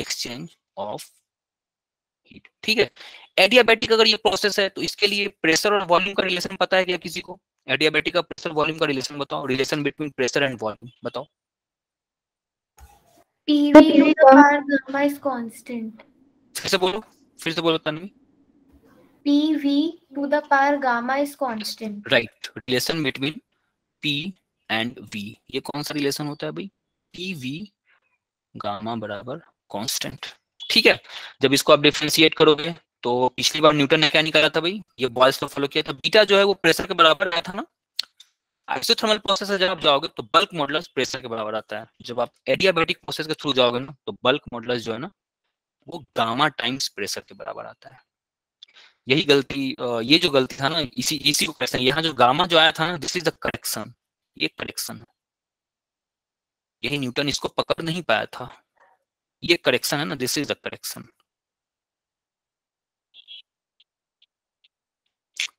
एक्सचेंज ऑफ हीट ठीक है एडियाबेटिक अगर ये प्रोसेस है तो इसके लिए प्रेशर और वॉल्यूम का रिलेशन पता है क्या किसी को एडियाबेटिक का प्रेशर वॉल्यूम का रिलेशन बताओ relation between pressure and volume बताओ फिर से बोलो फिर से बोलो pv to the power gamma is constant right relation between p and v ये कौन सा होता है भाई pv बराबर ठीक है जब इसको आप डिफ्रेंशिएट करोगे तो पिछली बार न्यूटन ने क्या निकाला था भाई ये बॉयल्स ने फॉलो किया था बीटा जो है वो प्रेशर के बराबर आया था ना आइसोथर्मल प्रोसेस से जब आप जाओगे तो बल्क मॉडलस प्रेशर के बराबर आता है जब आप एडियाबेटिक प्रोसेस के थ्रू जाओगे ना तो बल्क मॉडलस जो है ना वो गामा टाइम्स प्रेशर के बराबर आता है यही गलती ये जो गलती था ना इसी इसी को करेक्शन यहाँ जो गामा जो आया था ना दिस इज द करेक्शन ये करेक्शन है यही न्यूटन इसको पकड़ नहीं पाया था ये करेक्शन है ना दिस इज द करेक्शन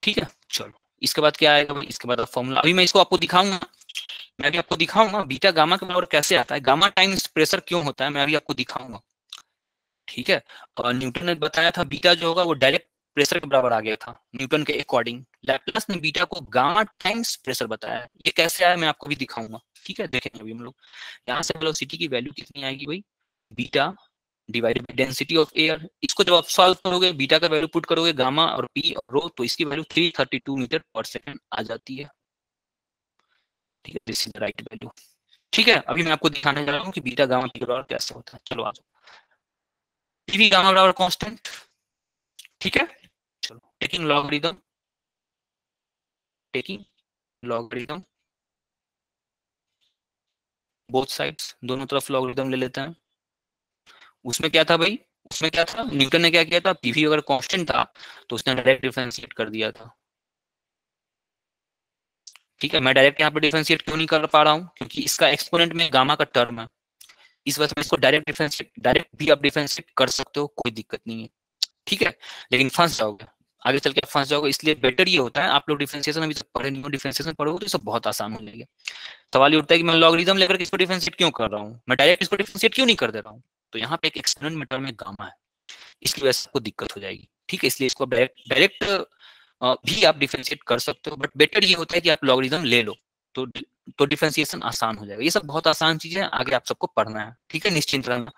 ठीक है चलो इसके बाद क्या आएगा भाई इसके बाद फॉर्मूला अभी मैं इसको आपको दिखाऊंगा मैं भी आपको दिखाऊंगा बीटा गामा के बराबर कैसे आता है गामा टाइम प्रेशर क्यों होता है मैं अभी आपको दिखाऊंगा ठीक है और न्यूटन ने बताया था बीटा जो होगा वो डायरेक्ट प्रेशर के बराबर आ गया था न्यूटन के अकॉर्डिंग लैप्लास ने बीटा को गामा टाइम्स प्रेशर बताया ये कैसे आया मैं आपको भी दिखाऊंगा ठीक है देखेंगे अभी हम लोग यहाँ से वेलोसिटी की वैल्यू कितनी आएगी भाई beta divided by density of air इसको जब आप सॉल्व करोगे बीटा का वैल्यू पुट करोगे गामा और पी और रो तो इसकी वैल्यू 332 मीटर पर सेकंड आ जाती है ठीक है this is the right value ठीक है अभी मैं आपको दिखाने जा रहा हूँ कि बीटा गामा पी बराबर कैसे होता है चलो आ जाओ पीवी गामा बराबर कॉन्स्टेंट ठीक है चलो taking logarithm taking logarithm both sides दोनों तरफ लॉगरिथम ले लेते हैं उसमें क्या था भाई उसमें क्या था न्यूटन ने क्या किया था पीवी अगर कॉन्स्टेंट था तो उसने डायरेक्ट डिफरेंशिएट कर दिया था ठीक है मैं डायरेक्ट यहाँ पे डिफरेंशिएट क्यों नहीं कर पा रहा हूँ क्योंकि इसका एक्सपोनेंट में गामा का टर्म है इस वजह से इसको डायरेक्ट डिफरेंशिएट डायरेक्ट भी आप डिफरेंशिएट कर सकते हो कोई दिक्कत नहीं है ठीक है लेकिन फंस जाओगे आगे चल के फंस जाओगे इसलिए बेटर ये होता है आप लोग डिफरेंशिएशन अभी तक पढ़े नहीं हो डिफरेंशिएशन पढ़ोगे तो सब बहुत आसान हो जाएगा सवाल ये उठता है कि मैं लॉगरिदम लेकर किसको डिफरेंशिएट क्यों कर रहा हूँ मैं डायरेक्ट इसको डिफरेंशिएट क्यों नहीं कर दे रहा हूँ तो यहाँ पे एक एक्सटर्नल मेटर में गामा है इसकी वजह से आपको दिक्कत हो जाएगी ठीक है इसलिए इसको डायरेक्ट भी आप डिफ्रेंशिएट कर सकते हो बट बेटर ये होता है कि आप लॉगरिज्म ले लो तो तो डिफ्रेंसिएशन आसान हो जाएगा ये सब बहुत आसान चीजें हैं आगे आप सबको पढ़ना है ठीक है निश्चिंत रहना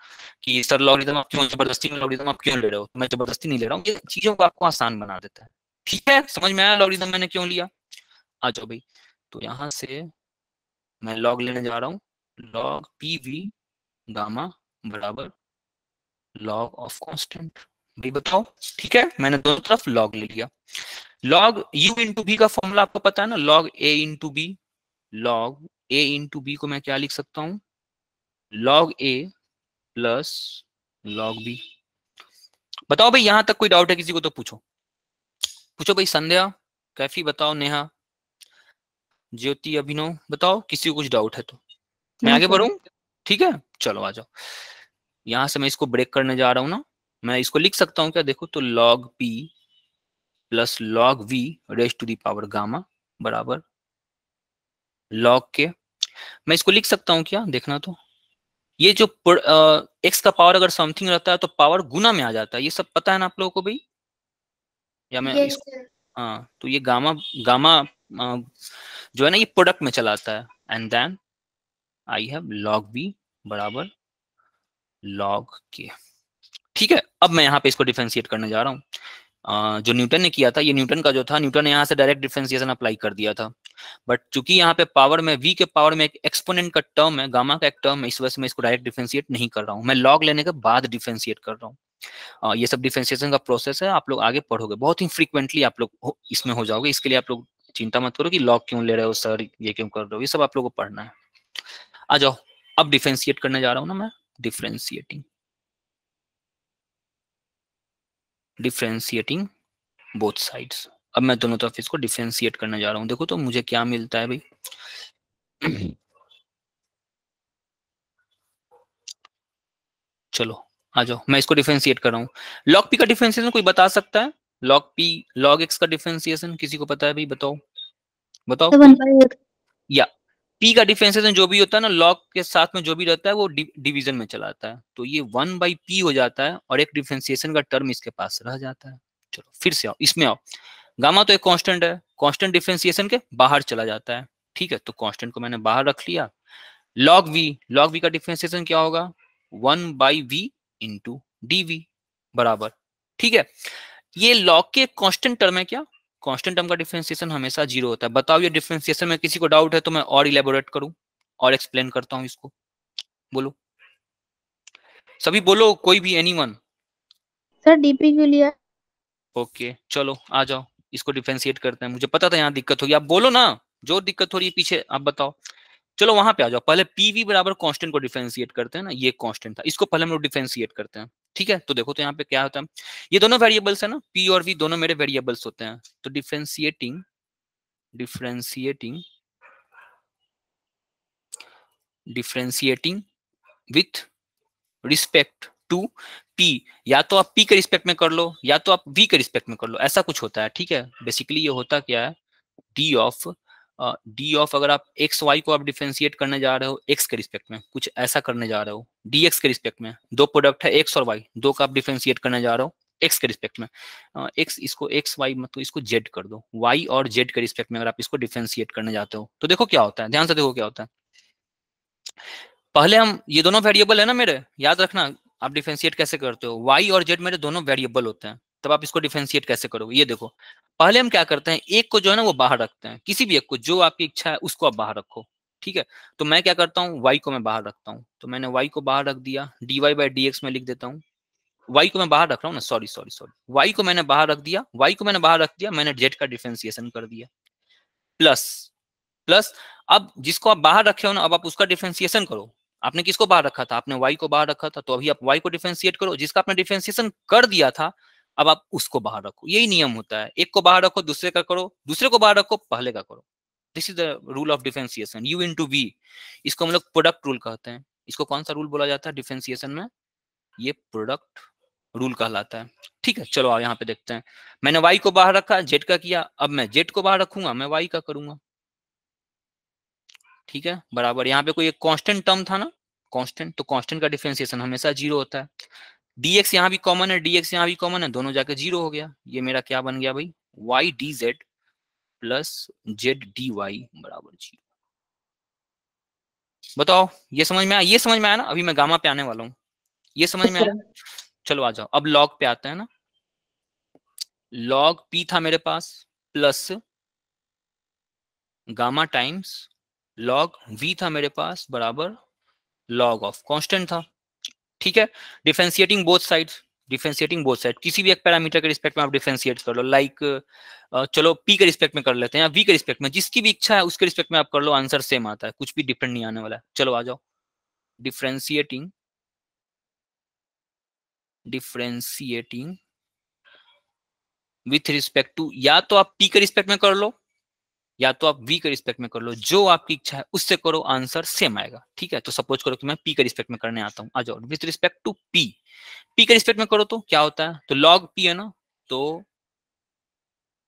कि सर लॉगरिदम आप क्यों जबरदस्ती में लॉगरिदम आप क्यों ले रहे हो मैं जबरदस्ती नहीं ले रहा हूँ ये चीजों को आपको आसान बना देता है ठीक है समझ में आया लॉगरिदम मैंने क्यों लिया आ जाओ भाई तो यहाँ से मैं लॉग लेने जा रहा हूँ लॉग पी वी गामा बराबर लॉग ऑफ कॉन्स्टेंट भी बताओ ठीक है मैंने दोनों तरफ लॉग ले लिया लॉग u इंटू बी का फॉर्मूला आपको पता है ना log a into b log a into b को मैं क्या लिख सकता हूं log a plus log b बताओ भाई यहां तक कोई डाउट है किसी को तो पूछो पूछो भाई संध्या कैफी बताओ नेहा ज्योति अभिनव बताओ किसी को कुछ डाउट है तो मैं आगे बढ़ू ठीक है चलो आ जाओ यहां से मैं इसको ब्रेक करने जा रहा हूं ना मैं इसको लिख सकता हूं क्या देखो तो log p plus log v raise to the power gamma बराबर log के मैं इसको लिख सकता हूं क्या देखना तो ये जो एक्स का पावर अगर समथिंग रहता है तो पावर गुना में आ जाता है ये सब पता है ना आप लोगों को भाई या मैं yes, हाँ तो ये गामा गामा आ, जो है ना ये प्रोडक्ट में चलाता है and then I have log b बराबर लॉग के ठीक है अब मैं यहाँ पे इसको डिफ्रेंशिएट करने जा रहा हूँ जो न्यूटन ने किया था ये न्यूटन का जो था न्यूटन ने यहाँ से डायरेक्ट डिफ्रेंसिएशन अप्लाई कर दिया था बट चूंकि यहाँ पे पावर में वी के पावर में एक एक्सपोनेंट का टर्म है गामा का एक टर्म है इस वजह से मैं इसको डायरेक्ट डिफ्रेंशिएट नहीं कर रहा हूँ मैं लॉग लेने के बाद डिफ्रेंशिएट कर रहा हूँ ये सब डिफ्रेंसिएशन का प्रोसेस है आप लोग आगे पढ़ोगे बहुत ही फ्रीक्वेंटली आप लोग इसमें हो जाओगे इसके लिए आप लोग चिंता मत करो कि लॉग क्यों ले रहे हो सर ये क्यों कर रहे हो ये सब आप लोग को पढ़ना है आ जाओ अब डिफेंसिएट करने जा रहा हूँ ना मैं differentiating differentiating both sides अब मैं दोनों तरफ इसको डिफ्रेंशिएट करने जा रहा हूं देखो तो मुझे क्या मिलता है भाई चलो आ जाओ मैं इसको डिफ्रेंशिएट कर रहा हूं लॉग पी का डिफ्रेंसिएशन कोई बता सकता है लॉग पी लॉग एक्स का डिफ्रेंसिएशन किसी को पता है भाई बताओ बताओ तो या पी का डिफ्रेंसिएशन तो जो भी होता है ना लॉक के साथ में जो भी रहता है वो डिवीजन में चला आता है तो ये वन बाई पी हो जाता है और एक डिफ्रेंसिएशन का टर्म इसके पास रह जाता है चलो फिर से आओ इसमें आओ गामा तो एक कांस्टेंट है कांस्टेंट डिफ्रेंसिएशन के बाहर चला जाता है ठीक है तो कांस्टेंट को मैंने बाहर रख लिया लॉग वी लॉग वी का डिफ्रेंसिएशन क्या होगा one by v into d बराबर ठीक है ये लॉग के कॉन्स्टेंट टर्म है क्या कॉन्स्टेंट टर्म का डिफ्रेंसिएशन हमेशा जीरो होता है बताओ ये डिफ्रेंसिएशन में किसी को डाउट है तो मैं और इलेबोरेट करूँ और एक्सप्लेन करता हूँ इसको बोलो सभी बोलो कोई भी एनीवन सर डीपी क्यू लिया ओके चलो आ जाओ इसको डिफ्रेंशिएट करते हैं मुझे पता था यहाँ दिक्कत होगी आप बोलो ना जो दिक्कत हो रही है पीछे आप बताओ चलो वहां पे आ जाओ पहले पीवी बराबर कांस्टेंट को डिफ्रेंशिएट करते हैं ना ये कांस्टेंट था इसको पहले हम लोग डिफ्रेंशिएट करते हैं ठीक है तो देखो तो यहाँ पे क्या होता है ये दोनों वेरिएबल्स है ना पी और वी दोनों मेरे वेरिएबल्स होते हैं तो differentiating differentiating differentiating with respect to p या तो आप पी के रिस्पेक्ट में कर लो या तो आप वी के रिस्पेक्ट में कर लो ऐसा कुछ होता है ठीक है बेसिकली ये होता क्या है d of d uh, of अगर आप एक्स वाई को आप डिफ्रेंशिएट करने जा रहे हो एक्स के रिस्पेक्ट में कुछ ऐसा करने जा रहे हो डी एक्स के रिस्पेक्ट में दो प्रोडक्ट है एक्स और वाई दो का आप डिफ्रेंशिएट करने जा रहे हो एक्स के रिस्पेक्ट में एक्स uh, इसको एक्स वाई मतलब इसको जेड कर दो वाई और जेड के रिस्पेक्ट में अगर आप इसको डिफ्रेंशिएट करने जाते हो तो देखो क्या होता है ध्यान से देखो क्या होता है पहले हम ये दोनों वेरिएबल है ना मेरे याद रखना आप डिफ्रेंशिएट कैसे करते हो वाई और जेड मेरे दोनों वेरिएबल होते हैं तब आप इसको डिफेंशिएट कैसे करोगे ये देखो पहले हम क्या करते हैं एक को जो है ना वो बाहर रखते हैं किसी भी एक को जो आपकी इच्छा है उसको आप बाहर रखो ठीक है तो मैं क्या करता हूँ वाई को मैं बाहर रखता हूँ तो मैंने वाई को बाहर रख दिया d y by d x में लिख देता हूँ वाई को मैं बाहर रख रहा हूँ ना सॉरी सॉरी सॉरी वाई को मैंने बाहर रख दिया वाई को मैंने बाहर रख दिया मैंने जेड का डिफेंसिएशन कर दिया प्लस प्लस अब जिसको आप बाहर रखे हो ना अब आप उसका डिफेंसिएशन करो आपने किसको बाहर रखा था आपने वाई को बाहर रखा था तो अभी आप वाई को डिफेंसिएट करो जिसका आपने डिफेंसिएशन कर दिया था अब आप उसको बाहर रखो यही नियम होता है एक को बाहर रखो दूसरे का करो दूसरे को बाहर रखो पहले का करो this is the rule of differentiation u into b इसको हम लोग प्रोडक्ट रूल कहते हैं इसको कौन सा रूल बोला जाता है डिफेंसिएशन में ये प्रोडक्ट रूल कहलाता है ठीक है चलो आप यहाँ पे देखते हैं मैंने वाई को बाहर रखा जेड का किया अब मैं जेड को बाहर रखूंगा मैं वाई का करूंगा ठीक है बराबर यहाँ पे कोई एक कॉन्स्टेंट टर्म था ना कॉन्स्टेंट तो कॉन्स्टेंट का डिफ्रेंसिएशन हमेशा जीरो होता है डी एक्स यहाँ भी कॉमन है डी एक्स यहाँ भी कॉमन है दोनों जाके जीरो हो गया ये मेरा क्या बन गया भाई y d z plus z d y बराबर जीरो बताओ ये समझ में आया ये समझ में आया ना अभी मैं गामा पे आने वाला हूँ ये समझ में आया चलो आ जाओ अब लॉग पे आते हैं ना लॉग पी था मेरे पास plus gamma times log v था मेरे पास बराबर लॉग ऑफ कांस्टेंट था ठीक है differentiating both side differentiating both side किसी भी एक पैरामीटर के रिस्पेक्ट में आप डिफेंसिएट कर लो लाइक like, चलो पी के रिस्पेक्ट में कर लेते हैं या वी के रिस्पेक्ट में जिसकी भी इच्छा है उसके रिस्पेक्ट में आप कर लो आंसर सेम आता है कुछ भी डिफरेंट नहीं आने वाला है चलो आ जाओ differentiating differentiating with respect to या तो आप पी के रिस्पेक्ट में कर लो या तो आप वी के रिस्पेक्ट में कर लो जो आपकी इच्छा है उससे करो आंसर सेम आएगा ठीक है तो सपोज करो कि मैं पी के रिस्पेक्ट में करने आता हूँ आ जाओ with respect to p p के रिस्पेक्ट में करो तो क्या होता है तो लॉग पी है ना तो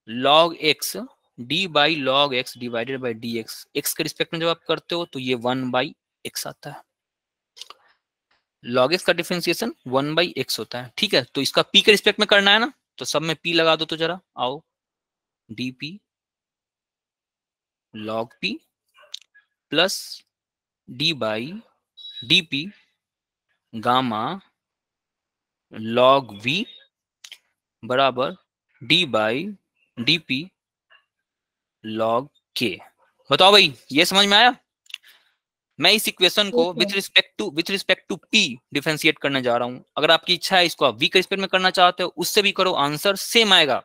log x d by log x divided by d x x के रिस्पेक्ट में जब आप करते हो तो ये वन बाई एक्स आता है लॉग एक्स का डिफ्रेंसिएशन वन बाई एक्स होता है ठीक है तो इसका पी के रिस्पेक्ट में करना है ना तो सब में पी लगा दो तो जरा आओ d p log p plus d by d p log log v बराबर d by d p log के बताओ भाई ये समझ में आया मैं इस इक्वेशन को with respect to with respect to p differentiate करने जा रहा हूं अगर आपकी इच्छा है इसको आप वी के रिस्पेक्ट में करना चाहते हो उससे भी करो आंसर सेम आएगा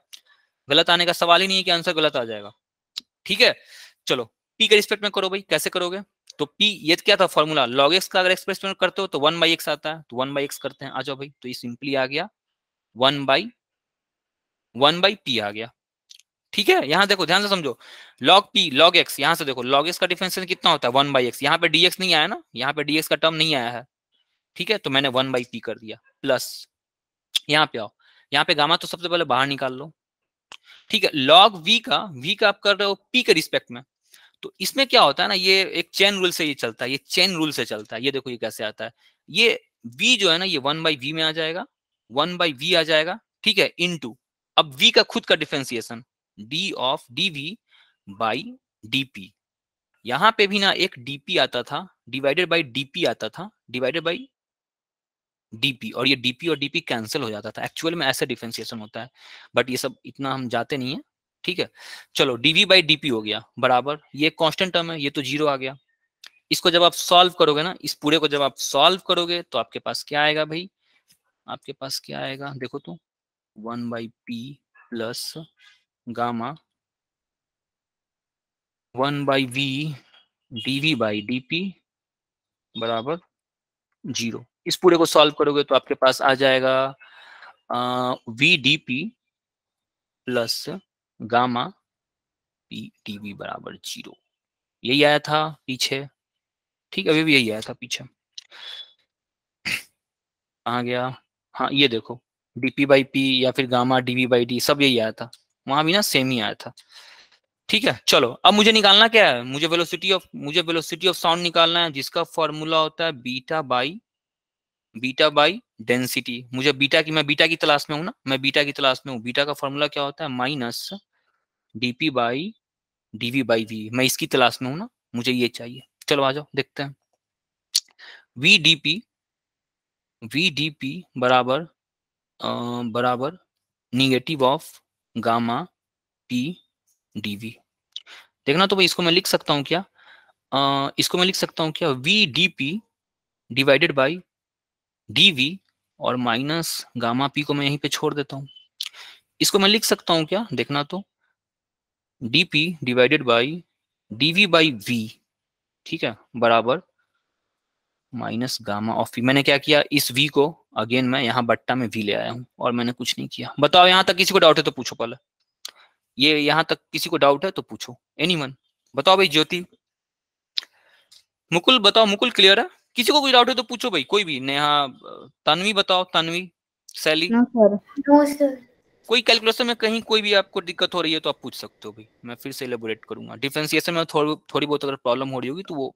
गलत आने का सवाल ही नहीं है कि आंसर गलत आ जाएगा ठीक है चलो पी के रिस्पेक्ट में करो भाई कैसे करोगे तो पी ये तो क्या था फॉर्मूला लॉग एक्स का अगर एक्सप्रेस में करते हो तो वन बाई एक्स आता है तो वन बाई एक्स करते हैं आ जाओ भाई तो ये सिंपली आ गया one by one by p आ गया ठीक है यहाँ देखो ध्यान से समझो लॉग पी लॉग एक्स यहाँ से देखो लॉग एक्स का डिफरेंशियल कितना होता है वन बाई एक्स यहाँ पे डीएक्स नहीं आया ना यहाँ पे डीएक्स का टर्म नहीं आया है ठीक है तो मैंने वन बाई पी कर दिया प्लस यहाँ पे आओ यहाँ पे गामा तो सबसे पहले बाहर निकाल लो ठीक है लॉग वी का वी का आप कर रहे हो पी के रिस्पेक्ट में तो इसमें क्या होता है ना ये एक चेन रूल से ये चलता है ये चेन रूल से चलता है ये देखो ये कैसे आता है ये v जो है ना ये वन बाई वी में आ जाएगा वन बाई वी आ जाएगा ठीक है इन टू अब v का खुद का differentiation d of d v by d p यहां पे भी ना एक dp आता था डिवाइडेड बाई dp आता था डिवाइडेड बाई डीपी और ये डीपी और डीपी कैंसिल हो जाता था एक्चुअल में ऐसे डिफ्रेंसिएशन होता है बट ये सब इतना हम जाते नहीं है ठीक है चलो डीवी बाई डीपी हो गया बराबर ये कांस्टेंट टर्म है ये तो जीरो आ गया इसको जब आप सॉल्व करोगे ना इस पूरे को जब आप सॉल्व करोगे तो आपके पास क्या आएगा भाई आपके पास क्या आएगा देखो तो one by p plus gamma one by v d v by d p बराबर जीरो इस पूरे को सॉल्व करोगे तो आपके पास आ जाएगा v d p plus gamma p t v बराबर जीरो यही आया था पीछे ठीक अभी भी यही आया था पीछे कहा गया हाँ ये देखो डीपी बाई पी या फिर गामा डीवी बाई डी सब यही आया था वहां भी ना सेम ही आया था ठीक है चलो अब मुझे निकालना क्या है मुझे वेलोसिटी ऑफ मुझे वेलोसिटी ऑफ साउंड निकालना है जिसका फॉर्मूला होता है beta by beta by density मुझे बीटा की मैं बीटा की तलाश में हूँ ना मैं बीटा की तलाश में हूँ बीटा का फॉर्मूला क्या होता है minus p by v by v मैं इसकी तलाश में हूं ना मुझे ये चाहिए चलो आ जाओ देखते हैं v d p v d p बराबर आ, बराबर negative of gamma p d v देखना तो भाई इसको मैं लिख सकता हूँ क्या आ, इसको मैं लिख सकता हूँ क्या v d p divided by d v और माइनस गामा पी को मैं यहीं पे छोड़ देता हूँ इसको मैं लिख सकता हूँ क्या देखना तो d p divided by d v by v ठीक है बराबर माइनस गामा ऑफ वी मैंने क्या किया इस वी को अगेन मैं यहाँ बट्टा में वी ले आया हूँ और मैंने कुछ नहीं किया बताओ यहाँ तक किसी को डाउट है तो पूछो पहले ये यहाँ तक किसी को डाउट है तो पूछो एनी बताओ भाई ज्योति मुकुल बताओ मुकुल क्लियर है किसी को कोई डाउट है तो पूछो भाई कोई भी नेहा तन्वी बताओ तन्वी सैली नो हाँ, सर कोई कैलकुलेशन में कहीं कोई भी आपको दिक्कत हो रही है तो आप पूछ सकते हो भाई मैं फिर से एलेबोरेट करूंगा डिफ्रेंसिएशन में थोड़ी थोड़ी बहुत अगर प्रॉब्लम हो रही होगी तो वो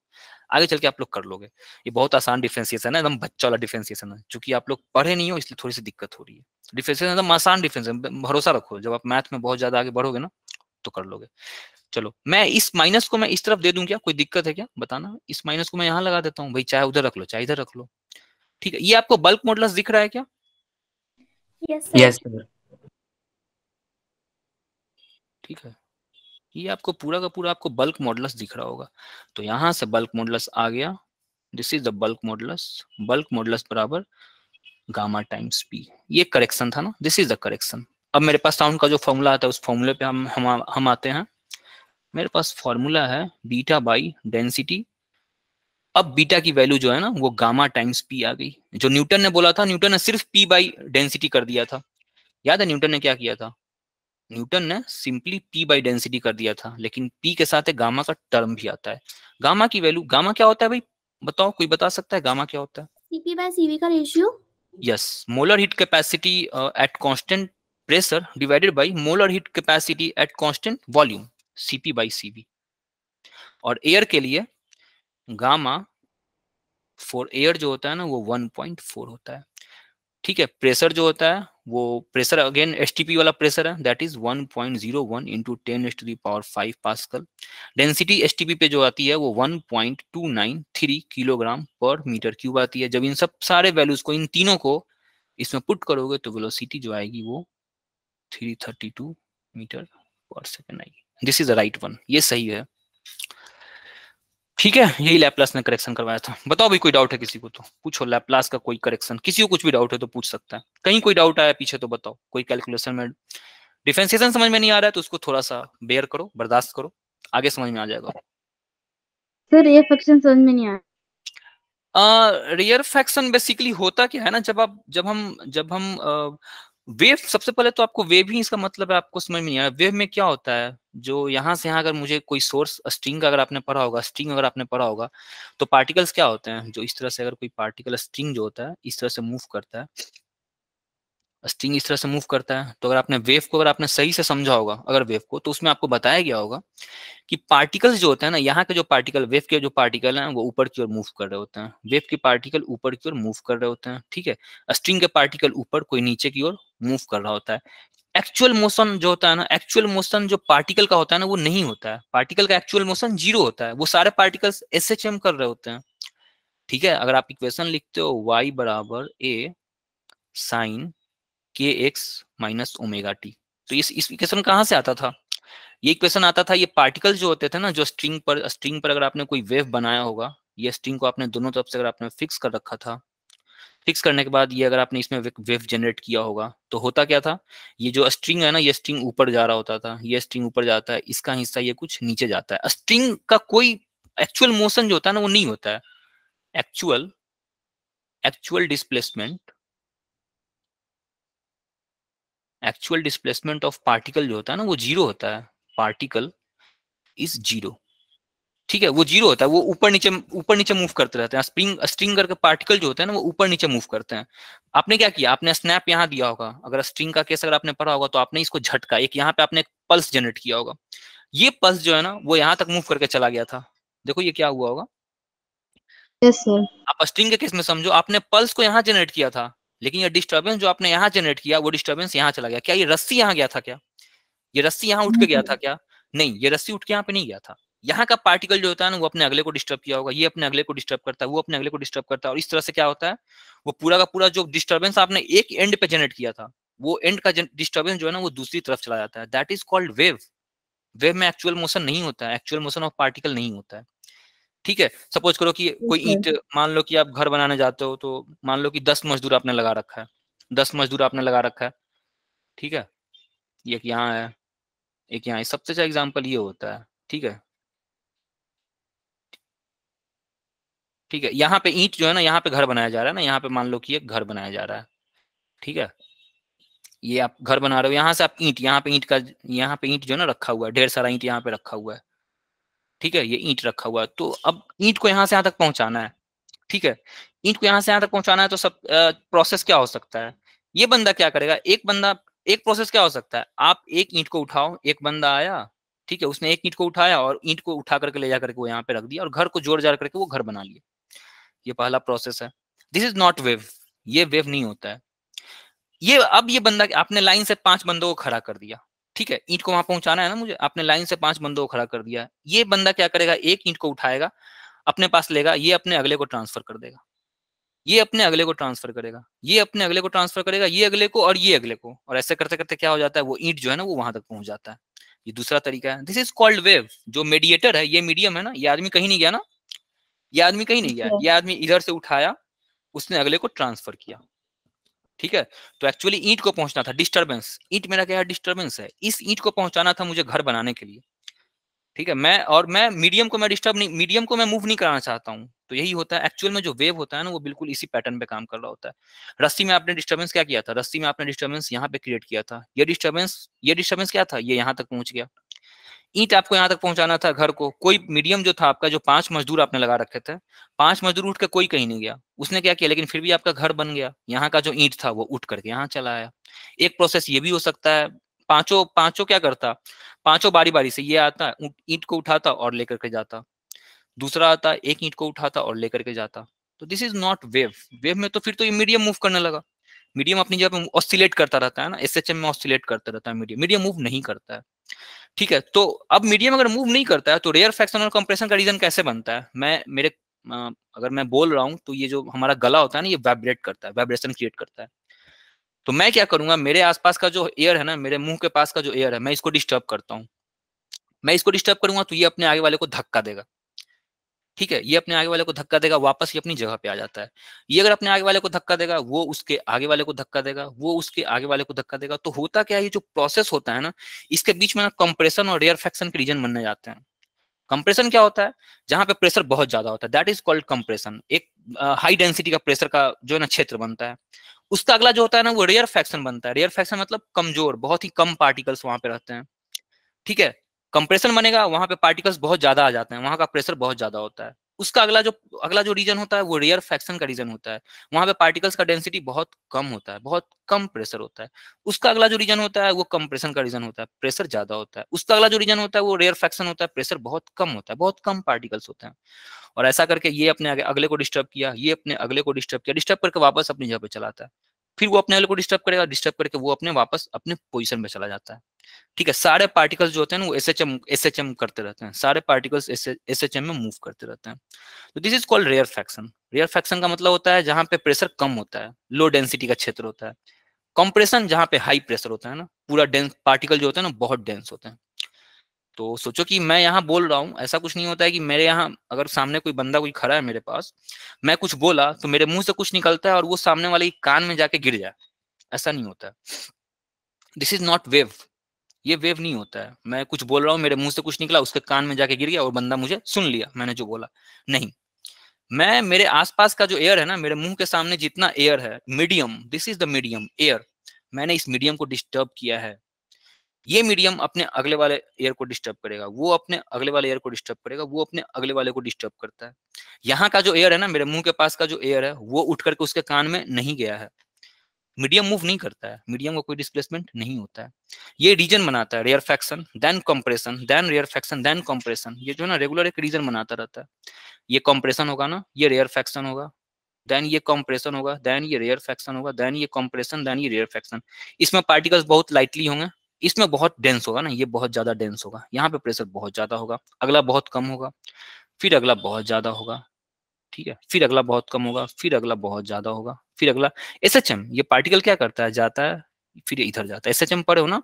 आगे चल के आप लोग कर लोगे ये बहुत आसान डिफ्रेंसिएशन है एकदम बच्चा वाला डिफ्रेंसिएशन है चूंकि आप लोग पढ़े नहीं हो इसलिए थोड़ी सी दिक्कत हो रही है डिफ्रेंसिएशन एकदम आसान डिफ्रेंसिएशन भरोसा रखो जब आप मैथ में बहुत ज्यादा आगे बढ़ोगे ना तो कर लोगे चलो मैं इस माइनस को मैं इस तरफ दे दूं क्या कोई दिक्कत है क्या बताना इस माइनस को मैं यहाँ लगा देता हूँ भाई चाहे उधर रख लो चाहे इधर रख लो ठीक है ये आपको बल्क मॉडल दिख रहा है क्या यस सर ठीक है ये आपको पूरा का पूरा आपको बल्क मॉडलस दिख रहा होगा तो यहां से बल्क मॉडलस आ गया this is the bulk modulus bulk modulus बराबर गामा टाइम्स पी ये करेक्शन था ना दिस इज द करेक्शन अब मेरे पास साउंड का जो फॉर्मूला आता है उस फॉर्मूले पे हम हम हम आते हैं मेरे पास फॉर्मूला है बीटा बाई डेंसिटी अब बीटा की वैल्यू जो है ना वो गामा टाइम्स पी आ गई जो न्यूटन ने बोला था न्यूटन ने सिर्फ पी बाई डेंसिटी कर दिया था याद है न्यूटन ने क्या किया था न्यूटन ने सिंपली पी बाई डेंसिटी कर दिया था लेकिन पी के साथ है गामा का टर्म भी आता है गामा की वैल्यू गामा क्या होता है भाई बताओ कोई बता सकता है गामा क्या होता है सीपी बाय सीवी का ratio yes molar heat capacity at constant pressure divided by molar heat capacity at constant volume c p by c v और एयर के लिए गामा फॉर एयर जो होता है ना वो 1.4 होता है ठीक है प्रेशर जो होता है वो प्रेशर अगेन एस वाला प्रेशर है that is 1.01 point zero one into ten S to the power five pascal density एस पे जो आती है वो 1.293 किलोग्राम पर मीटर क्यूब आती है जब इन सब सारे वैल्यूज को इन तीनों को इसमें पुट करोगे तो वेलोसिटी जो आएगी वो 332 मीटर पर सेकेंड आएगी this is the right one ये सही है ठीक है यही लैपलास ने करेक्शन करवाया था बताओ भी कोई डाउट है किसी को तो पूछो लैपलास का कोई करेक्शन किसी को कुछ भी डाउट है तो पूछ सकता है कहीं कोई डाउट आया पीछे तो बताओ कोई कैलकुलेशन में डिफेंसिएशन समझ में नहीं आ रहा है तो उसको थोड़ा सा बेयर करो बर्दाश्त करो आगे समझ में आ जाएगा सर ये फंक्शन समझ में नहीं आ रियर फैक्शन बेसिकली होता क्या है ना जब आप जब हम जब हम वेव सबसे पहले तो आपको वेव ही इसका मतलब है आपको समझ में नहीं आया वेव में क्या होता है जो यहाँ से यहाँ अगर मुझे कोई सोर्स स्ट्रिंग अगर आपने पढ़ा होगा स्ट्रिंग अगर आपने पढ़ा होगा तो पार्टिकल्स क्या होते हैं जो इस तरह से अगर कोई पार्टिकल स्ट्रिंग जो होता है इस तरह से मूव करता है स्ट्रिंग इस तरह से मूव करता है तो अगर आपने वेव को अगर आपने सही से समझा होगा अगर वेव को तो उसमें आपको बताया गया होगा कि पार्टिकल्स जो होते हैं ना यहाँ के जो पार्टिकल वेव के जो पार्टिकल हैं वो ऊपर की ओर मूव कर रहे होते हैं वेव के पार्टिकल ऊपर की ओर मूव कर रहे होते हैं ठीक है स्ट्रिंग के पार्टिकल ऊपर कोई नीचे की ओर मूव कर रहा होता है एक्चुअल मोशन जो होता है ना एक्चुअल मोशन जो पार्टिकल का होता है ना वो नहीं होता है पार्टिकल का एक्चुअल मोशन जीरो होता है वो सारे पार्टिकल्स एस एच एम कर रहे होते हैं ठीक है अगर आप इक्वेशन लिखते हो वाई बराबर ए साइन के एक्स माइनस ओमेगा टी तो इस इस इक्वेशन कहाँ से आता था ये इक्वेशन आता था ये पार्टिकल जो होते थे ना जो स्ट्रिंग पर स्ट्रिंग पर अगर आपने कोई वेव बनाया होगा ये स्ट्रिंग को आपने दोनों तरफ से अगर आपने फिक्स कर रखा था फिक्स करने के बाद ये अगर आपने इसमें वेव जनरेट किया होगा तो होता क्या था ये जो स्ट्रिंग है ना ये स्ट्रिंग ऊपर जा रहा होता था ये स्ट्रिंग ऊपर जाता है इसका हिस्सा ये कुछ नीचे जाता है स्ट्रिंग का कोई एक्चुअल मोशन जो होता है ना वो नहीं होता है actual actual displacement actual displacement of particle जो होता है ना वो जीरो होता है पार्टिकल इज जीरो ठीक है वो जीरो होता है वो ऊपर नीचे ऊपर नीचे मूव करते रहते हैं स्प्रिंग स्ट्रिंग करके पार्टिकल जो होते हैं ना वो ऊपर नीचे मूव करते हैं आपने क्या किया आपने स्नैप यहाँ दिया होगा अगर स्ट्रिंग का केस अगर आपने पढ़ा होगा तो आपने इसको झटका एक यहाँ पे आपने एक पल्स जनरेट किया होगा ये पल्स जो है ना वो यहाँ तक मूव करके चला गया था देखो ये क्या हुआ होगा yes, sir. आप स्ट्रिंग के केस में समझो आपने पल्स को यहाँ जनरेट किया था लेकिन ये डिस्टर्बेंस जो आपने यहाँ जनरेट किया वो डिस्टर्बेंस यहाँ चला गया क्या ये रस्सी यहाँ गया था क्या ये रस्सी यहाँ उठ के गया था क्या नहीं ये रस्सी उठ के यहाँ पे नहीं गया था यहाँ का पार्टिकल जो होता है ना वो अपने अगले को डिस्टर्ब किया होगा ये अपने अगले को डिस्टर्ब करता है वो अपने अगले को डिस्टर्ब करता है और इस तरह से क्या होता है वो पूरा का पूरा जो डिस्टर्बेंस आपने एक एंड पे जनरेट किया था वो एंड का डिस्टर्बेंस जो है ना वो दूसरी तरफ चला जाता है that is called wave wave में एक्चुअल मोशन नहीं होता है एक्चुअल मोशन ऑफ पार्टिकल नहीं होता है ठीक है सपोज करो कि कोई ईट मान लो कि आप घर बनाने जाते हो तो मान लो कि दस मजदूर आपने लगा रखा है दस मजदूर आपने लगा रखा है ठीक है एक यहाँ है एक यहाँ सबसे अच्छा एग्जाम्पल ये होता है ठीक है ठीक है यहाँ पे ईट जो है ना यहाँ पे घर बनाया जा रहा है ना यहाँ पे मान लो कि एक घर बनाया जा रहा है ठीक है ये आप घर बना रहे हो यहाँ से आप ईंट यहाँ पे ईंट का यहाँ पे ईंट जो है ना रखा हुआ है ढेर सारा ईंट यहाँ पे रखा हुआ है ठीक है ये ईंट रखा हुआ है तो अब ईंट को यहां से यहां तक पहुंचाना है ठीक है ईंट को यहाँ से यहां तक पहुंचाना है तो सब प्रोसेस क्या हो सकता है ये बंदा क्या करेगा एक बंदा एक प्रोसेस क्या हो सकता है आप एक ईंट को उठाओ एक बंदा आया ठीक है उसने एक ईंट को उठाया और ईंट को उठा करके ले जा करके वो यहाँ पे रख दिया और घर को जोड़ जाड़ करके वो घर बना लिया ये पहला प्रोसेस है दिस इज नॉट वेव ये वेव नहीं होता है ये अब ये बंदा आपने लाइन से पांच बंदों को खड़ा कर दिया ठीक है ईंट को वहां पहुंचाना है ना मुझे आपने लाइन से पांच बंदों को खड़ा कर दिया ये बंदा क्या करेगा एक ईंट को उठाएगा अपने पास लेगा ये अपने अगले को ट्रांसफर कर देगा ये अपने अगले को ट्रांसफर करेगा ये अपने अगले को ट्रांसफर करेगा ये अगले को और ये अगले को और ऐसे करते करते क्या हो जाता है वो ईंट जो है ना वो वहां तक पहुंच जाता है ये दूसरा तरीका है दिस इज कॉल्ड वेव जो मीडिएटर है ये मीडियम है ना ये आदमी कहीं नहीं गया ना ये आदमी कहीं नहीं गया अच्छा। ये आदमी इधर से उठाया उसने अगले को ट्रांसफर किया ठीक है तो एक्चुअली ईंट को पहुंचना था डिस्टर्बेंस ईंट मेरा क्या है डिस्टर्बेंस है इस ईंट को पहुंचाना था मुझे घर बनाने के लिए ठीक है मैं और मैं मीडियम को मैं डिस्टर्ब नहीं मीडियम को मैं मूव नहीं कराना चाहता हूँ तो यही होता है एक्चुअल में जो वेव होता है ना वो बिल्कुल इसी पैटर्न पे काम कर रहा होता है रस्सी में आपने डिस्टर्बेंस क्या किया था रस्सी में आपने डिस्टर्बेंस यहाँ पे क्रिएट किया था ये डिस्टर्बेंस ये डिस्टर्बेंस क्या था ये यहाँ तक पहुंच गया ईट आपको यहाँ तक पहुंचाना था घर को कोई मीडियम जो था आपका जो पांच मजदूर आपने लगा रखे थे पांच मजदूर उठ के कोई कहीं नहीं गया उसने क्या किया लेकिन फिर भी आपका घर बन गया यहाँ का जो ईट था वो उठ करके यहाँ चला आया एक प्रोसेस ये भी हो सकता है पांचों पांचों क्या करता पांचों बारी बारी से ये आता ईट को उठाता और लेकर के जाता दूसरा आता एक ईट को उठाता और लेकर के जाता तो this is not wave wave में तो फिर तो ये मीडियम मूव करने लगा मीडियम अपनी जगह ऑस्टिलेट करता रहता है ना एस में ऑस्टिलेट करता रहता है मीडियम मीडियम मूव नहीं करता है ठीक है तो अब मीडियम अगर मूव नहीं करता है तो रेयर और कंप्रेशन का रीजन कैसे बनता है मैं मेरे अगर मैं बोल रहा हूँ तो ये जो हमारा गला होता है ना ये वाइब्रेट करता है वाइब्रेशन क्रिएट करता है तो मैं क्या करूंगा मेरे आसपास का जो एयर है ना मेरे मुंह के पास का जो एयर है मैं इसको डिस्टर्ब करता हूँ मैं इसको डिस्टर्ब करूंगा तो ये अपने आगे वाले को धक्का देगा ठीक है ये अपने आगे वाले को धक्का देगा वापस ये अपनी जगह पे आ जाता है ये अगर अपने आगे वाले को धक्का देगा वो उसके आगे वाले को धक्का देगा वो उसके आगे वाले को धक्का देगा तो होता क्या है ये जो प्रोसेस होता है ना इसके बीच में ना कंप्रेशन और रेयरफेक्शन के रीजन बनने जाते हैं कंप्रेशन क्या होता है जहां पे प्रेशर बहुत ज्यादा होता है दैट इज कॉल्ड कंप्रेशन एक हाई डेंसिटी का प्रेशर का जो है ना क्षेत्र बनता है उसका अगला जो होता है ना वो रेयर फैक्शन बनता है रेयर फैक्शन मतलब कमजोर बहुत ही कम पार्टिकल्स वहां पे रहते हैं ठीक है कंप्रेशन बनेगा वहां पे पार्टिकल्स बहुत ज्यादा आ जाते हैं वहां का प्रेशर बहुत ज्यादा होता है उसका अगला जो अगला जो रीजन होता है वो रेयर फैक्शन का रीजन होता है वहां पे पार्टिकल्स का डेंसिटी बहुत कम होता है बहुत कम प्रेशर होता है उसका अगला जो रीजन होता है वो कंप्रेशन का रीजन होता है प्रेशर ज्यादा होता है उसका अगला जो रीजन होता है वो रेयर फैक्शन होता है प्रेशर बहुत कम होता है बहुत कम पार्टिकल्स होते हैं और ऐसा करके ये अपने अगले को डिस्टर्ब किया ये अपने अगले को डिस्टर्ब किया डिस्टर्ब करके वापस अपनी जगह पे चलाता है फिर वो अपने अगले को डिस्टर्ब करेगा डिस्टर्ब करके वो अपने वापस अपने पोजिशन पे चला जाता है ठीक है सारे पार्टिकल्स जो होते हैं वो S H M S H M करते रहते हैं सारे पार्टिकल्स एस एच एम में मूव करते रहते हैं तो this is called rarefaction rarefaction का मतलब होता है जहां पे प्रेशर कम होता है लो डेंसिटी का क्षेत्र होता है कंप्रेशन जहाँ पे हाई प्रेशर होता है ना पूरा डेंस पार्टिकल जो होता है ना बहुत डेंस होते हैं तो सोचो कि मैं यहाँ बोल रहा हूँ ऐसा कुछ नहीं होता है कि मेरे यहाँ अगर सामने कोई बंदा कोई खड़ा है मेरे पास मैं कुछ बोला तो मेरे मुंह से कुछ निकलता है और वो सामने वाले कान में जाके गिर जाए ऐसा नहीं होता दिस इज नॉट वेव ये वेव नहीं होता है मैं कुछ बोल रहा हूँ मेरे मुंह से कुछ निकला उसके कान में जाके गिर गया और बंदा मुझे सुन लिया मैंने जो बोला नहीं मैं मेरे आसपास का जो एयर है ना मेरे मुंह के सामने जितना एयर है medium this is the medium air मैंने इस मीडियम को डिस्टर्ब किया है ये मीडियम अपने अगले वाले एयर को डिस्टर्ब करेगा वो अपने अगले वाले एयर को डिस्टर्ब करेगा वो अपने अगले वाले को डिस्टर्ब करता है यहाँ का जो एयर है ना मेरे मुंह के पास का जो एयर है वो उठ करके उसके कान में नहीं गया है मीडियम मूव नहीं करता है मीडियम का कोई डिस्प्लेसमेंट नहीं होता है ये रीजन बनाता है rarefaction then compression then rarefaction then compression ये जो ना रेगुलर एक रीजन बनाता रहता है ये कंप्रेशन होगा ना ये रेयर फैक्शन होगा देन ये कंप्रेशन होगा देन ये रेयर फैक्शन होगा देन ये कंप्रेशन देन ये रेयर फैक्शन इसमें पार्टिकल्स बहुत लाइटली होंगे इसमें बहुत डेंस होगा ना ये बहुत ज्यादा डेंस होगा यहाँ पे प्रेशर बहुत ज्यादा होगा अगला बहुत कम होगा फिर अगला बहुत ज्यादा होगा ठीक है फिर अगला बहुत कम होगा फिर अगला बहुत ज्यादा होगा फिर अगला एस एच एम ये पार्टिकल क्या करता है जाता है फिर इधर जाता है एस एच एम पढ़े हो ना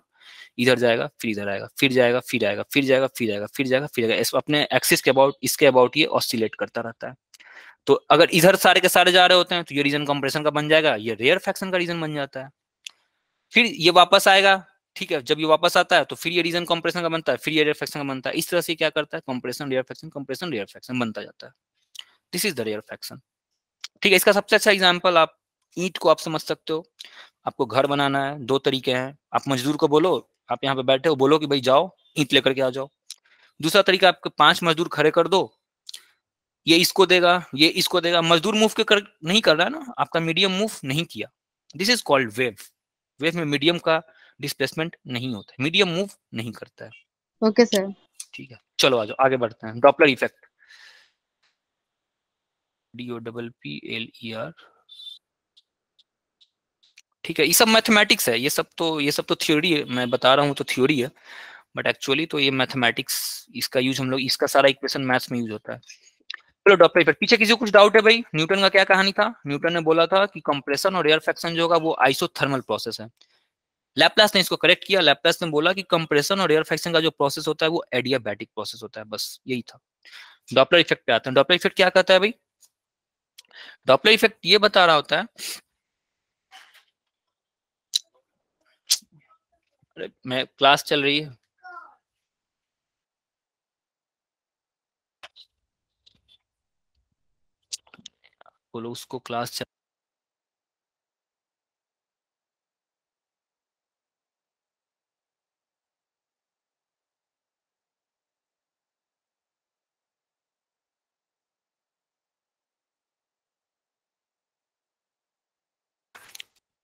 इधर जाएगा फिर इधर आएगा फिर जाएगा फिर आएगा फिर जाएगा फिर आएगा फिर जाएगा फिर आएगा अपने एक्सिस के अबाउट इसके अबाउट ये ऑसिलेट करता रहता है तो अगर इधर सारे के सारे जा रहे होते हैं तो ये रीजन कंप्रेशन का बन जाएगा ये रेयर फैक्शन का रीजन बन जाता है फिर ये वापस आएगा ठीक है जब ये वापस आता है तो फिर ये रीजन कंप्रेशन का बनता है फिर ये रेयर फैक्शन का बनता है इस तरह से क्या करता है compression rarefaction compression rarefaction बनता जाता है this is the rarefaction ठीक है इसका सबसे अच्छा एग्जाम्पल आप ईट को आप समझ सकते हो आपको घर बनाना है दो तरीके हैं आप मजदूर को बोलो आप यहाँ पे बैठे हो बोलो कि भाई जाओ ईट लेकर के आ जाओ दूसरा तरीका आपके पांच मजदूर खड़े कर दो ये इसको देगा ये इसको देगा मजदूर मूव के कर नहीं कर रहा है ना आपका मीडियम मूव नहीं किया this is called wave wave में मीडियम का डिस्प्लेसमेंट नहीं होता मीडियम मूव नहीं करता है ओके सर ठीक है चलो आ जाओ आगे बढ़ते हैं Doppler effect d o double p l e r ठीक है ये सब मैथमेटिक्स है ये सब तो ये सब तो थ्योरी है मैं बता रहा हूँ तो थ्योरी है बट एक्चुअली तो ये मैथमेटिक्स इसका यूज हम लोग इसका सारा इक्वेशन मैथ्स में यूज होता है चलो डॉक्टर इफेक्ट पीछे किसी को कुछ डाउट है भाई न्यूटन का क्या कहानी था न्यूटन ने बोला था कि कंप्रेशन और एयर फैक्शन जो होगा वो आइसोथर्मल प्रोसेस है लैपलास ने इसको करेक्ट किया लैपलास ने बोला कि कंप्रेशन और एयर फैक्शन का जो प्रोसेस होता है वो एडियाबैटिक प्रोसेस होता है बस यही था डॉपलर इफेक्ट पे आते हैं डॉपलर इफेक्ट क्या कहता है भाई डॉपलर इफेक्ट ये बता रहा होता है अरे मैं क्लास चल रही है बोलो उसको क्लास चल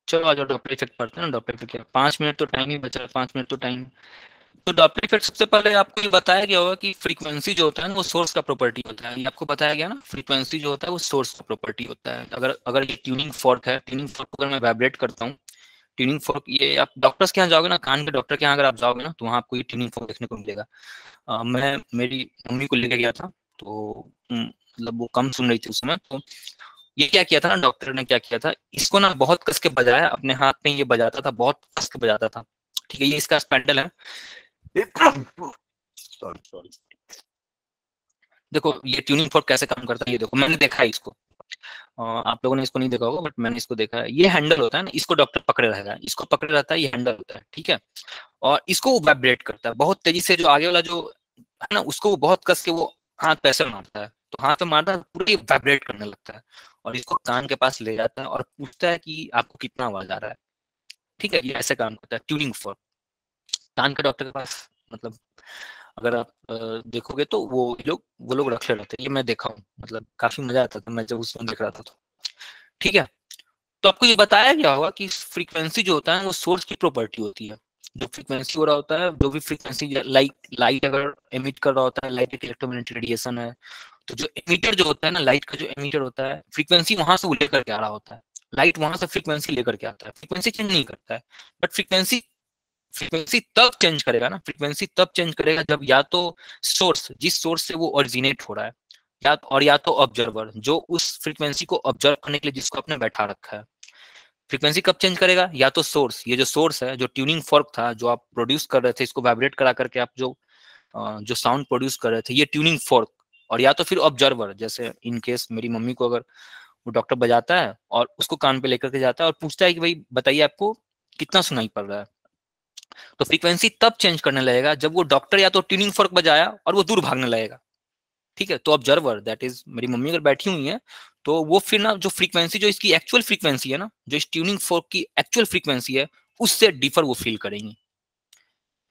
चलो आज जाओ इफेक्ट पढ़ते हैं ना डॉप्लर इफेक्ट पांच मिनट तो टाइम ही बचा पांच मिनट तो टाइम तो डॉप्लर इफेक्ट सबसे पहले आपको ये बताया गया होगा कि फ्रीक्वेंसी जो होता है ना वो सोर्स का प्रॉपर्टी होता है आपको बताया गया ना फ्रीक्वेंसी जो होता है वो सोर्स का प्रॉपर्टी होता है अगर अगर ये ट्यूनिंग फोर्क है ट्यूनिंग फोर्क अगर मैं वाइब्रेट करता हूँ ट्यूनिंग फोर्क ये आप डॉक्टर्स के यहाँ जाओगे ना कान के डॉक्टर के यहाँ अगर आप जाओगे ना तो वहाँ आपको ये ट्यूनिंग फोर्क देखने को मिलेगा मैं मेरी मम्मी को लेकर गया था तो हम्म, मतलब वो कम सुन रही थी उस समय तो ये क्या किया था ना डॉक्टर ने क्या किया था इसको ना बहुत कस के बजाया अपने हाथ में ये बजाता था बहुत कस के बजाता था ठीक है ये इसका स्पेंडल है देखो ये ट्यूनिंग फोर्क कैसे काम करता है ये देखो मैंने देखा है इसको आप लोगों ने इसको नहीं देखा होगा बट मैंने इसको देखा है ये हैंडल होता है ना इसको डॉक्टर पकड़े रहता है इसको पकड़े रहता है ये हैंडल होता है ठीक है और इसको वाइब्रेट करता है बहुत तेजी से जो आगे वाला जो है ना उसको बहुत कस के वो हाथ पैसे मारता है तो हाथ पे मारता है पूरे वाइब्रेट करने लगता है और इसको कान के पास ले जाता है और पूछता है कि आपको कितना आवाज आ रहा है ठीक है ये ऐसे काम करता है ट्यूनिंग फॉर कान के डॉक्टर के पास मतलब अगर आप देखोगे तो वो लोग वो लोग रखे रहते हैं ये मैं देखा हूँ मतलब काफी मजा आता था मैं जब उसमें देख रहा था तो ठीक है तो आपको ये बताया गया होगा कि फ्रीक्वेंसी जो होता है वो सोर्स की प्रॉपर्टी होती है जो फ्रीक्वेंसी हो रहा होता है जो भी फ्रीक्वेंसी लाइट लाइट अगर एमिट कर रहा होता है लाइट एक इलेक्ट्रोमैग्नेटिक रेडिएशन है तो जो एमीटर जो होता है ना लाइट का जो एमीटर होता है फ्रीक्वेंसी वहां से वो लेकर के आ रहा होता है लाइट वहां से फ्रीक्वेंसी लेकर के आता है फ्रीक्वेंसी चेंज नहीं करता है बट फ्रीक्वेंसी फ्रीक्वेंसी तब चेंज करेगा ना फ्रीक्वेंसी तब चेंज करेगा जब या तो सोर्स जिस सोर्स से वो ओरिजिनेट हो रहा है या तो, और या तो ऑब्जर्वर जो उस फ्रीक्वेंसी को ऑब्जर्व करने के लिए जिसको आपने बैठा रखा है फ्रीक्वेंसी कब चेंज करेगा या तो सोर्स ये जो सोर्स है जो ट्यूनिंग फॉर्क था जो आप प्रोड्यूस कर रहे थे इसको वाइब्रेट करा करके आप जो जो साउंड प्रोड्यूस कर रहे थे ये ट्यूनिंग फॉर्क और या तो फिर ऑब्जर्वर जैसे इन केस मेरी मम्मी को अगर वो डॉक्टर बजाता है और उसको कान पे लेकर के जाता है और पूछता है कि भाई बताइए आपको कितना सुनाई पड़ रहा है तो फ्रीक्वेंसी तब चेंज करने लगेगा जब वो डॉक्टर या तो ट्यूनिंग फर्क बजाया और वो दूर भागने लगेगा ठीक है तो ऑब्जर्वर दैट इज मेरी मम्मी अगर बैठी हुई है तो वो फिर ना जो फ्रीक्वेंसी जो इसकी एक्चुअल फ्रीक्वेंसी है ना जो इस ट्यूनिंग फोर्क की एक्चुअल फ्रीक्वेंसी है उससे डिफर वो फील करेंगी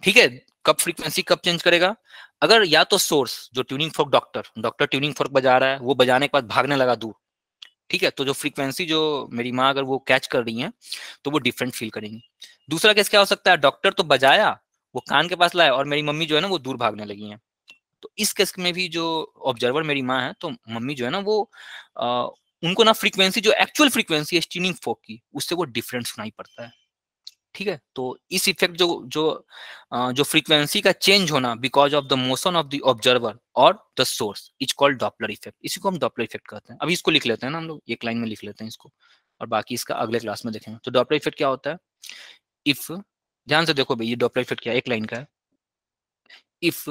ठीक है कब फ्रीक्वेंसी कब चेंज करेगा अगर या तो सोर्स जो tuning fork doctor doctor tuning fork बजा रहा है वो बजाने के बाद भागने लगा दूर ठीक है तो जो फ्रीक्वेंसी जो मेरी माँ अगर वो कैच कर रही है तो वो डिफरेंट फील करेंगी दूसरा केस क्या हो सकता है डॉक्टर तो बजाया वो कान के पास लाया और मेरी मम्मी जो है ना वो दूर भागने लगी है तो इस केस में भी जो ऑब्जर्वर मेरी माँ है तो मम्मी जो है ना वो आ, उनको ना फ्रीक्वेंसी जो एक्चुअल फ्रीक्वेंसी है स्टीनिंग फोक की उससे वो डिफरेंट सुनाई पड़ता है ठीक है तो इस इफेक्ट जो जो जो फ्रीक्वेंसी का चेंज होना because of the motion of the observer और the source is called Doppler effect इसी को हम डॉपलर इफेक्ट कहते हैं अभी इसको लिख लेते हैं ना हम लोग एक लाइन में लिख लेते हैं इसको और बाकी इसका अगले क्लास में देखेंगे तो डॉपलर इफेक्ट क्या होता है इफ ध्यान से देखो भाई ये डॉपलर इफेक्ट क्या है एक लाइन का है इफ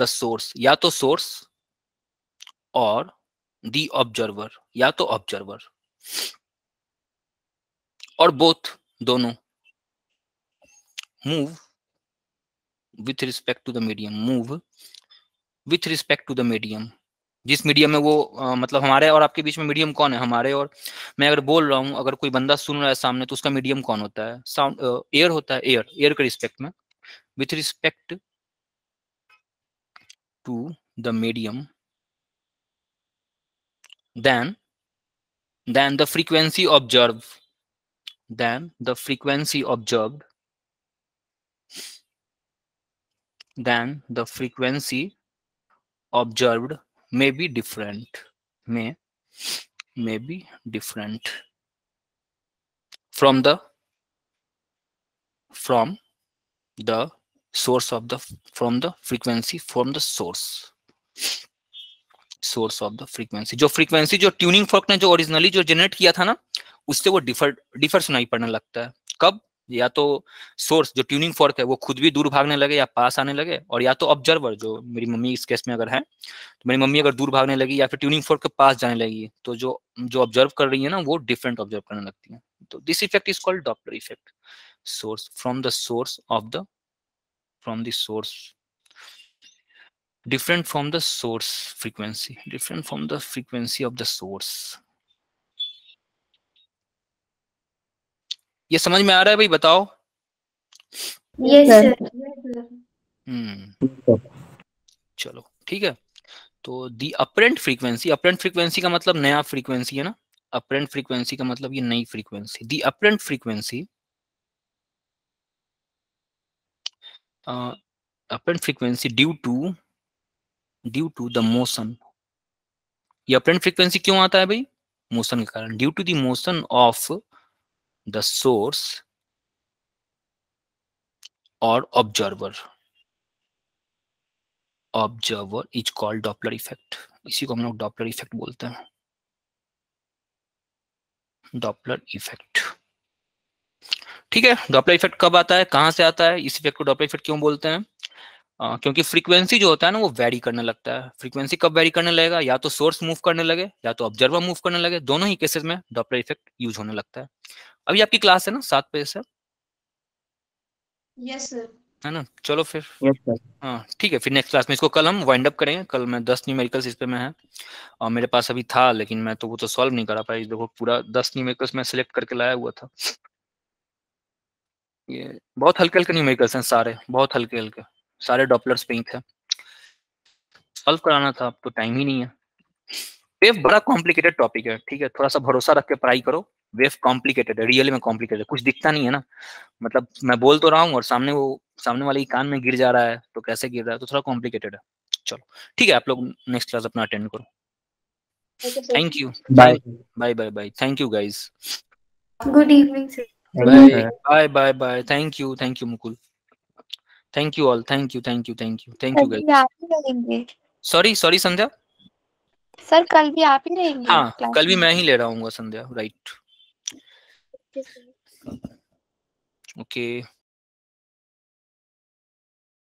द सोर्स या तो सोर्स और द ऑब्जर्वर या तो ऑब्जर्वर और बोथ दोनों move with respect to the medium move with respect to the medium जिस मीडियम में वो आ, मतलब हमारे और आपके बीच में मीडियम कौन है हमारे और मैं अगर बोल रहा हूँ अगर कोई बंदा सुन रहा है सामने तो उसका मीडियम कौन होता है साउंड एयर होता है एयर एयर के रिस्पेक्ट में with respect to the medium then then the frequency observe then the frequency observed then the frequency observed may be different may may be different from the from the source of the from the frequency from the source source of the frequency जो frequency जो tuning fork ने जो originally जो generate किया था ना उससे वो डिफर डिफर सुनाई पड़ने लगता है कब या तो सोर्स जो ट्यूनिंग फोर्क है वो खुद भी दूर भागने लगे या पास आने लगे और या तो ऑब्जर्वर जो मेरी मम्मी इस केस में अगर है तो मेरी मम्मी अगर दूर भागने लगी या फिर ट्यूनिंग फोर्क के पास जाने लगी तो जो जो ऑब्जर्व कर रही है ना वो डिफरेंट ऑब्जर्व करने लगती है तो this effect is called Doppler effect source from the source of the from the source from the source source different from the the of the source ये समझ में आ रहा है भाई बताओ यस हम्म चलो ठीक है तो the apparent frequency apparent frequency का मतलब नया फ्रीक्वेंसी है ना अपरेंट फ्रीक्वेंसी का मतलब ये नई frequency the apparent frequency apparent frequency due to due to the motion ये अपरेंट फ्रीक्वेंसी क्यों आता है भाई मोशन के कारण due to the motion of the source or observer observer is called doppler effect इसी को हम लोग डॉपलर इफेक्ट बोलते हैं डॉपलर इफेक्ट ठीक है डॉपलर इफेक्ट कब आता है कहां से आता है इस इफेक्ट को डॉपलर इफेक्ट क्यों बोलते हैं आ, क्योंकि फ्रीक्वेंसी जो होता है ना वो वेरी करने लगता है फ्रीक्वेंसी कब वेरी करने लगेगा या तो सोर्स मूव करने लगे या तो ऑब्जर्वर मूव करने लगे दोनों ही केसेस में डॉपलर इफेक्ट यूज होने लगता है अभी आपकी क्लास है ना सात बजे से है ना चलो फिर yes, हाँ ठीक है फिर नेक्स्ट क्लास में इसको कल हम वाइंड अप करेंगे कल मैं दस न्यूमेरिकल्स इस पे में है और मेरे पास अभी था लेकिन मैं तो वो तो सॉल्व नहीं करा पाया देखो पूरा दस न्यूमेरिकल्स मैं सिलेक्ट करके लाया हुआ था ये बहुत हल्के हल्के न्यूमेरिकल्स हैं सारे बहुत हल्के हल्के सारे डॉपलर स्पिंक है सॉल्व कराना था तो टाइम ही नहीं है वेव बड़ा कॉम्प्लिकेटेड टॉपिक है ठीक है थोड़ा सा भरोसा रख के पढ़ाई करो वेव कॉम्प्लिकेटेड है रियली में कॉम्प्लिकेटेड कुछ दिखता नहीं है ना मतलब मैं बोल तो रहा हूँ और सामने वो सामने वाले कान में गिर जा रहा है तो कैसे गिर रहा है तो थोड़ा कॉम्प्लिकेटेड है चलो ठीक है आप लोग नेक्स्ट क्लास अपना अटेंड करो thank you bye bye bye bye thank you guys good evening bye bye bye thank you thank you Mukul thank you all thank you thank you thank you thank you sorry sorry Sandhya sir कल भी आप ही रहेंगे हाँ कल भी मैं ही ले रहा हूँ संध्या राइट ओके okay.